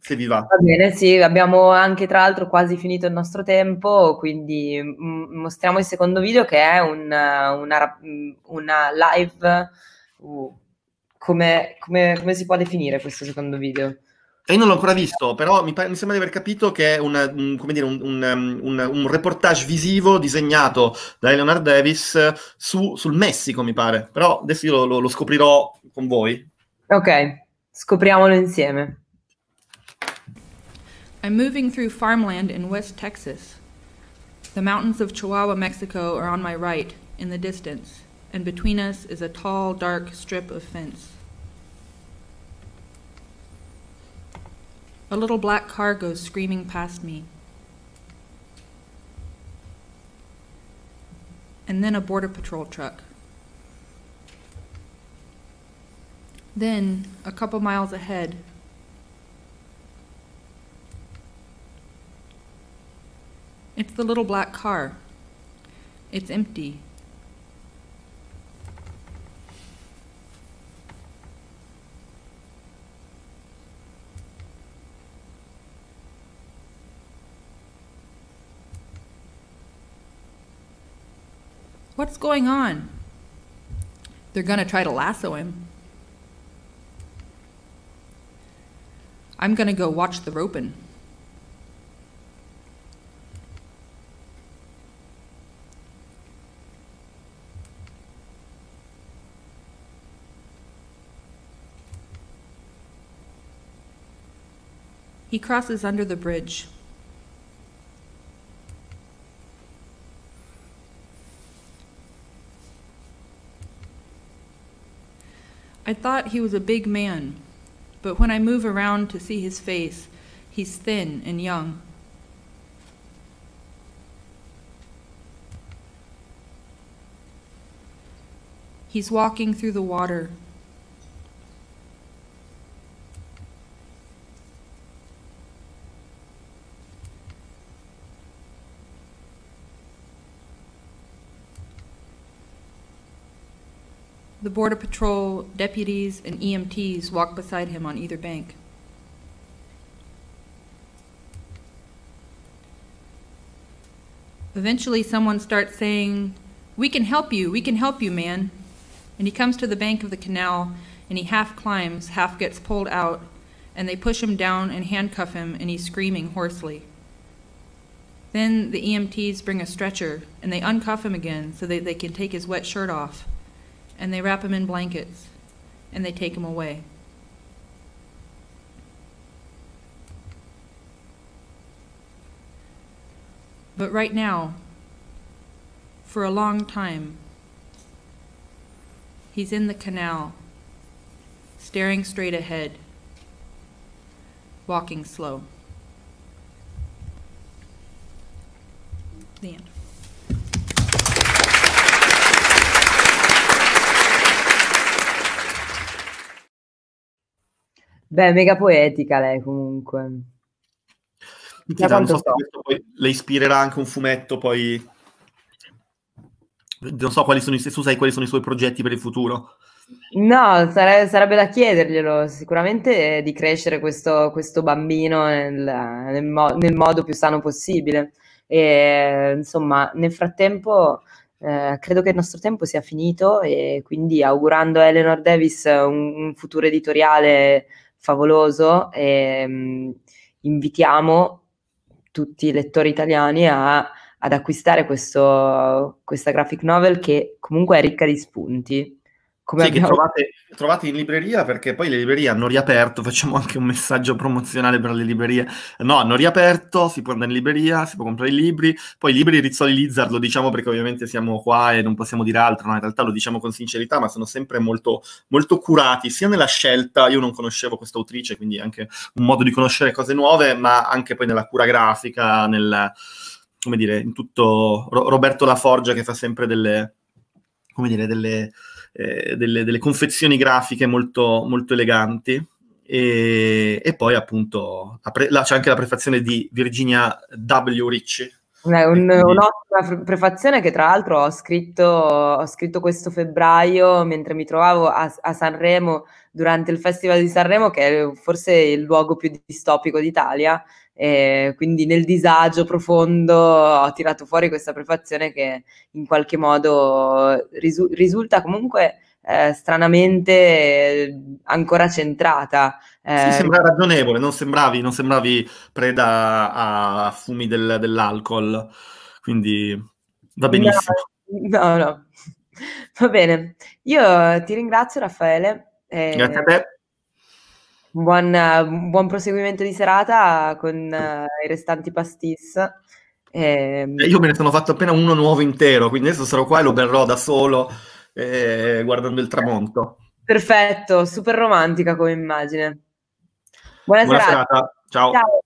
Se vi va. Va bene, sì, abbiamo anche tra l'altro quasi finito il nostro tempo, quindi m- mostriamo il secondo video che è un, una, una live come, come, come si può definire questo secondo video? E io non l'ho ancora visto, però mi, pare, mi, sembra di aver capito che è una, un, dire, un, um, un, un, reportage visivo disegnato da Leonard Davis su, sul Messico, mi pare. Però adesso io lo, lo scoprirò con voi. Ok, scopriamolo insieme. I'm moving through farmland in West Texas. The mountains of Chihuahua, Mexico are on my right, in the distance. and between us is a tall, dark strip of fence. A little black car goes screaming past me. And then a Border Patrol truck. Then, a couple miles ahead, it's the little black car. It's empty. What's going on? They're going to try to lasso him. I'm going to go watch the roping. He crosses under the bridge. I thought he was a big man, but when I move around to see his face, he's thin and young. He's walking through the water, The Border Patrol deputies and EMTs walk beside him on either bank. Eventually, someone starts saying, We can help you, we can help you, man. And he comes to the bank of the canal and he half climbs, half gets pulled out, and they push him down and handcuff him, and he's screaming hoarsely. Then the EMTs bring a stretcher and they uncuff him again so that they can take his wet shirt off and they wrap him in blankets, and they take him away. But right now, for a long time, he's in the canal, staring straight ahead, walking slow. The end. Beh, mega poetica lei comunque. Chissà, non so se questo poi le ispirerà anche un fumetto, poi... Non so quali sono i, tu sai quali sono i suoi progetti per il futuro. No, sare- sarebbe da chiederglielo sicuramente di crescere questo, questo bambino nel, nel, mo- nel, modo più sano possibile. E, insomma, nel frattempo eh, credo che il nostro tempo sia finito e quindi augurando a Eleanor Davis un, un futuro editoriale favoloso e ehm, mh, invitiamo tutti i lettori italiani a, ad acquistare questo, questa graphic novel che comunque è ricca di spunti. Come sì, abbiamo... trovate, trovate, in libreria perché poi le librerie hanno riaperto, facciamo anche un messaggio promozionale per le librerie. No, hanno riaperto, si può andare in libreria, si può comprare i libri, poi i libri Rizzoli Lizard lo diciamo perché ovviamente siamo qua e non possiamo dire altro, no, in realtà lo diciamo con sincerità, ma sono sempre molto, molto curati, sia nella scelta, io non conoscevo questa autrice, quindi anche un modo di conoscere cose nuove, ma anche poi nella cura grafica, nel, come dire, in tutto Roberto Laforgia che fa sempre delle, come dire, delle eh, delle, delle, confezioni grafiche molto, molto eleganti. E, e, poi appunto pre- là c'è anche la prefazione di Virginia W. Ricci. Beh, un, Un'ottima prefazione che tra l'altro ho scritto, ho scritto questo febbraio mentre mi trovavo a, a, Sanremo durante il Festival di Sanremo, che è forse il luogo più distopico d'Italia, e quindi nel disagio profondo ho tirato fuori questa prefazione che in qualche modo risu- risulta comunque eh, stranamente eh, ancora centrata. Eh, sì, sembra ragionevole, non sembravi, non sembravi preda a fumi del, dell'alcol, quindi va benissimo. No, no, no. Va bene, io ti ringrazio Raffaele. Eh... Grazie a te. Buon, eh, buon, proseguimento di serata con uh, i restanti pastis. E... Ehm, eh, io me ne sono fatto appena uno nuovo intero, quindi adesso sarò qua e lo berrò da solo eh, guardando il tramonto. Perfetto, super romantica come immagine. Buona, Buona serata. serata. Ciao. Ciao.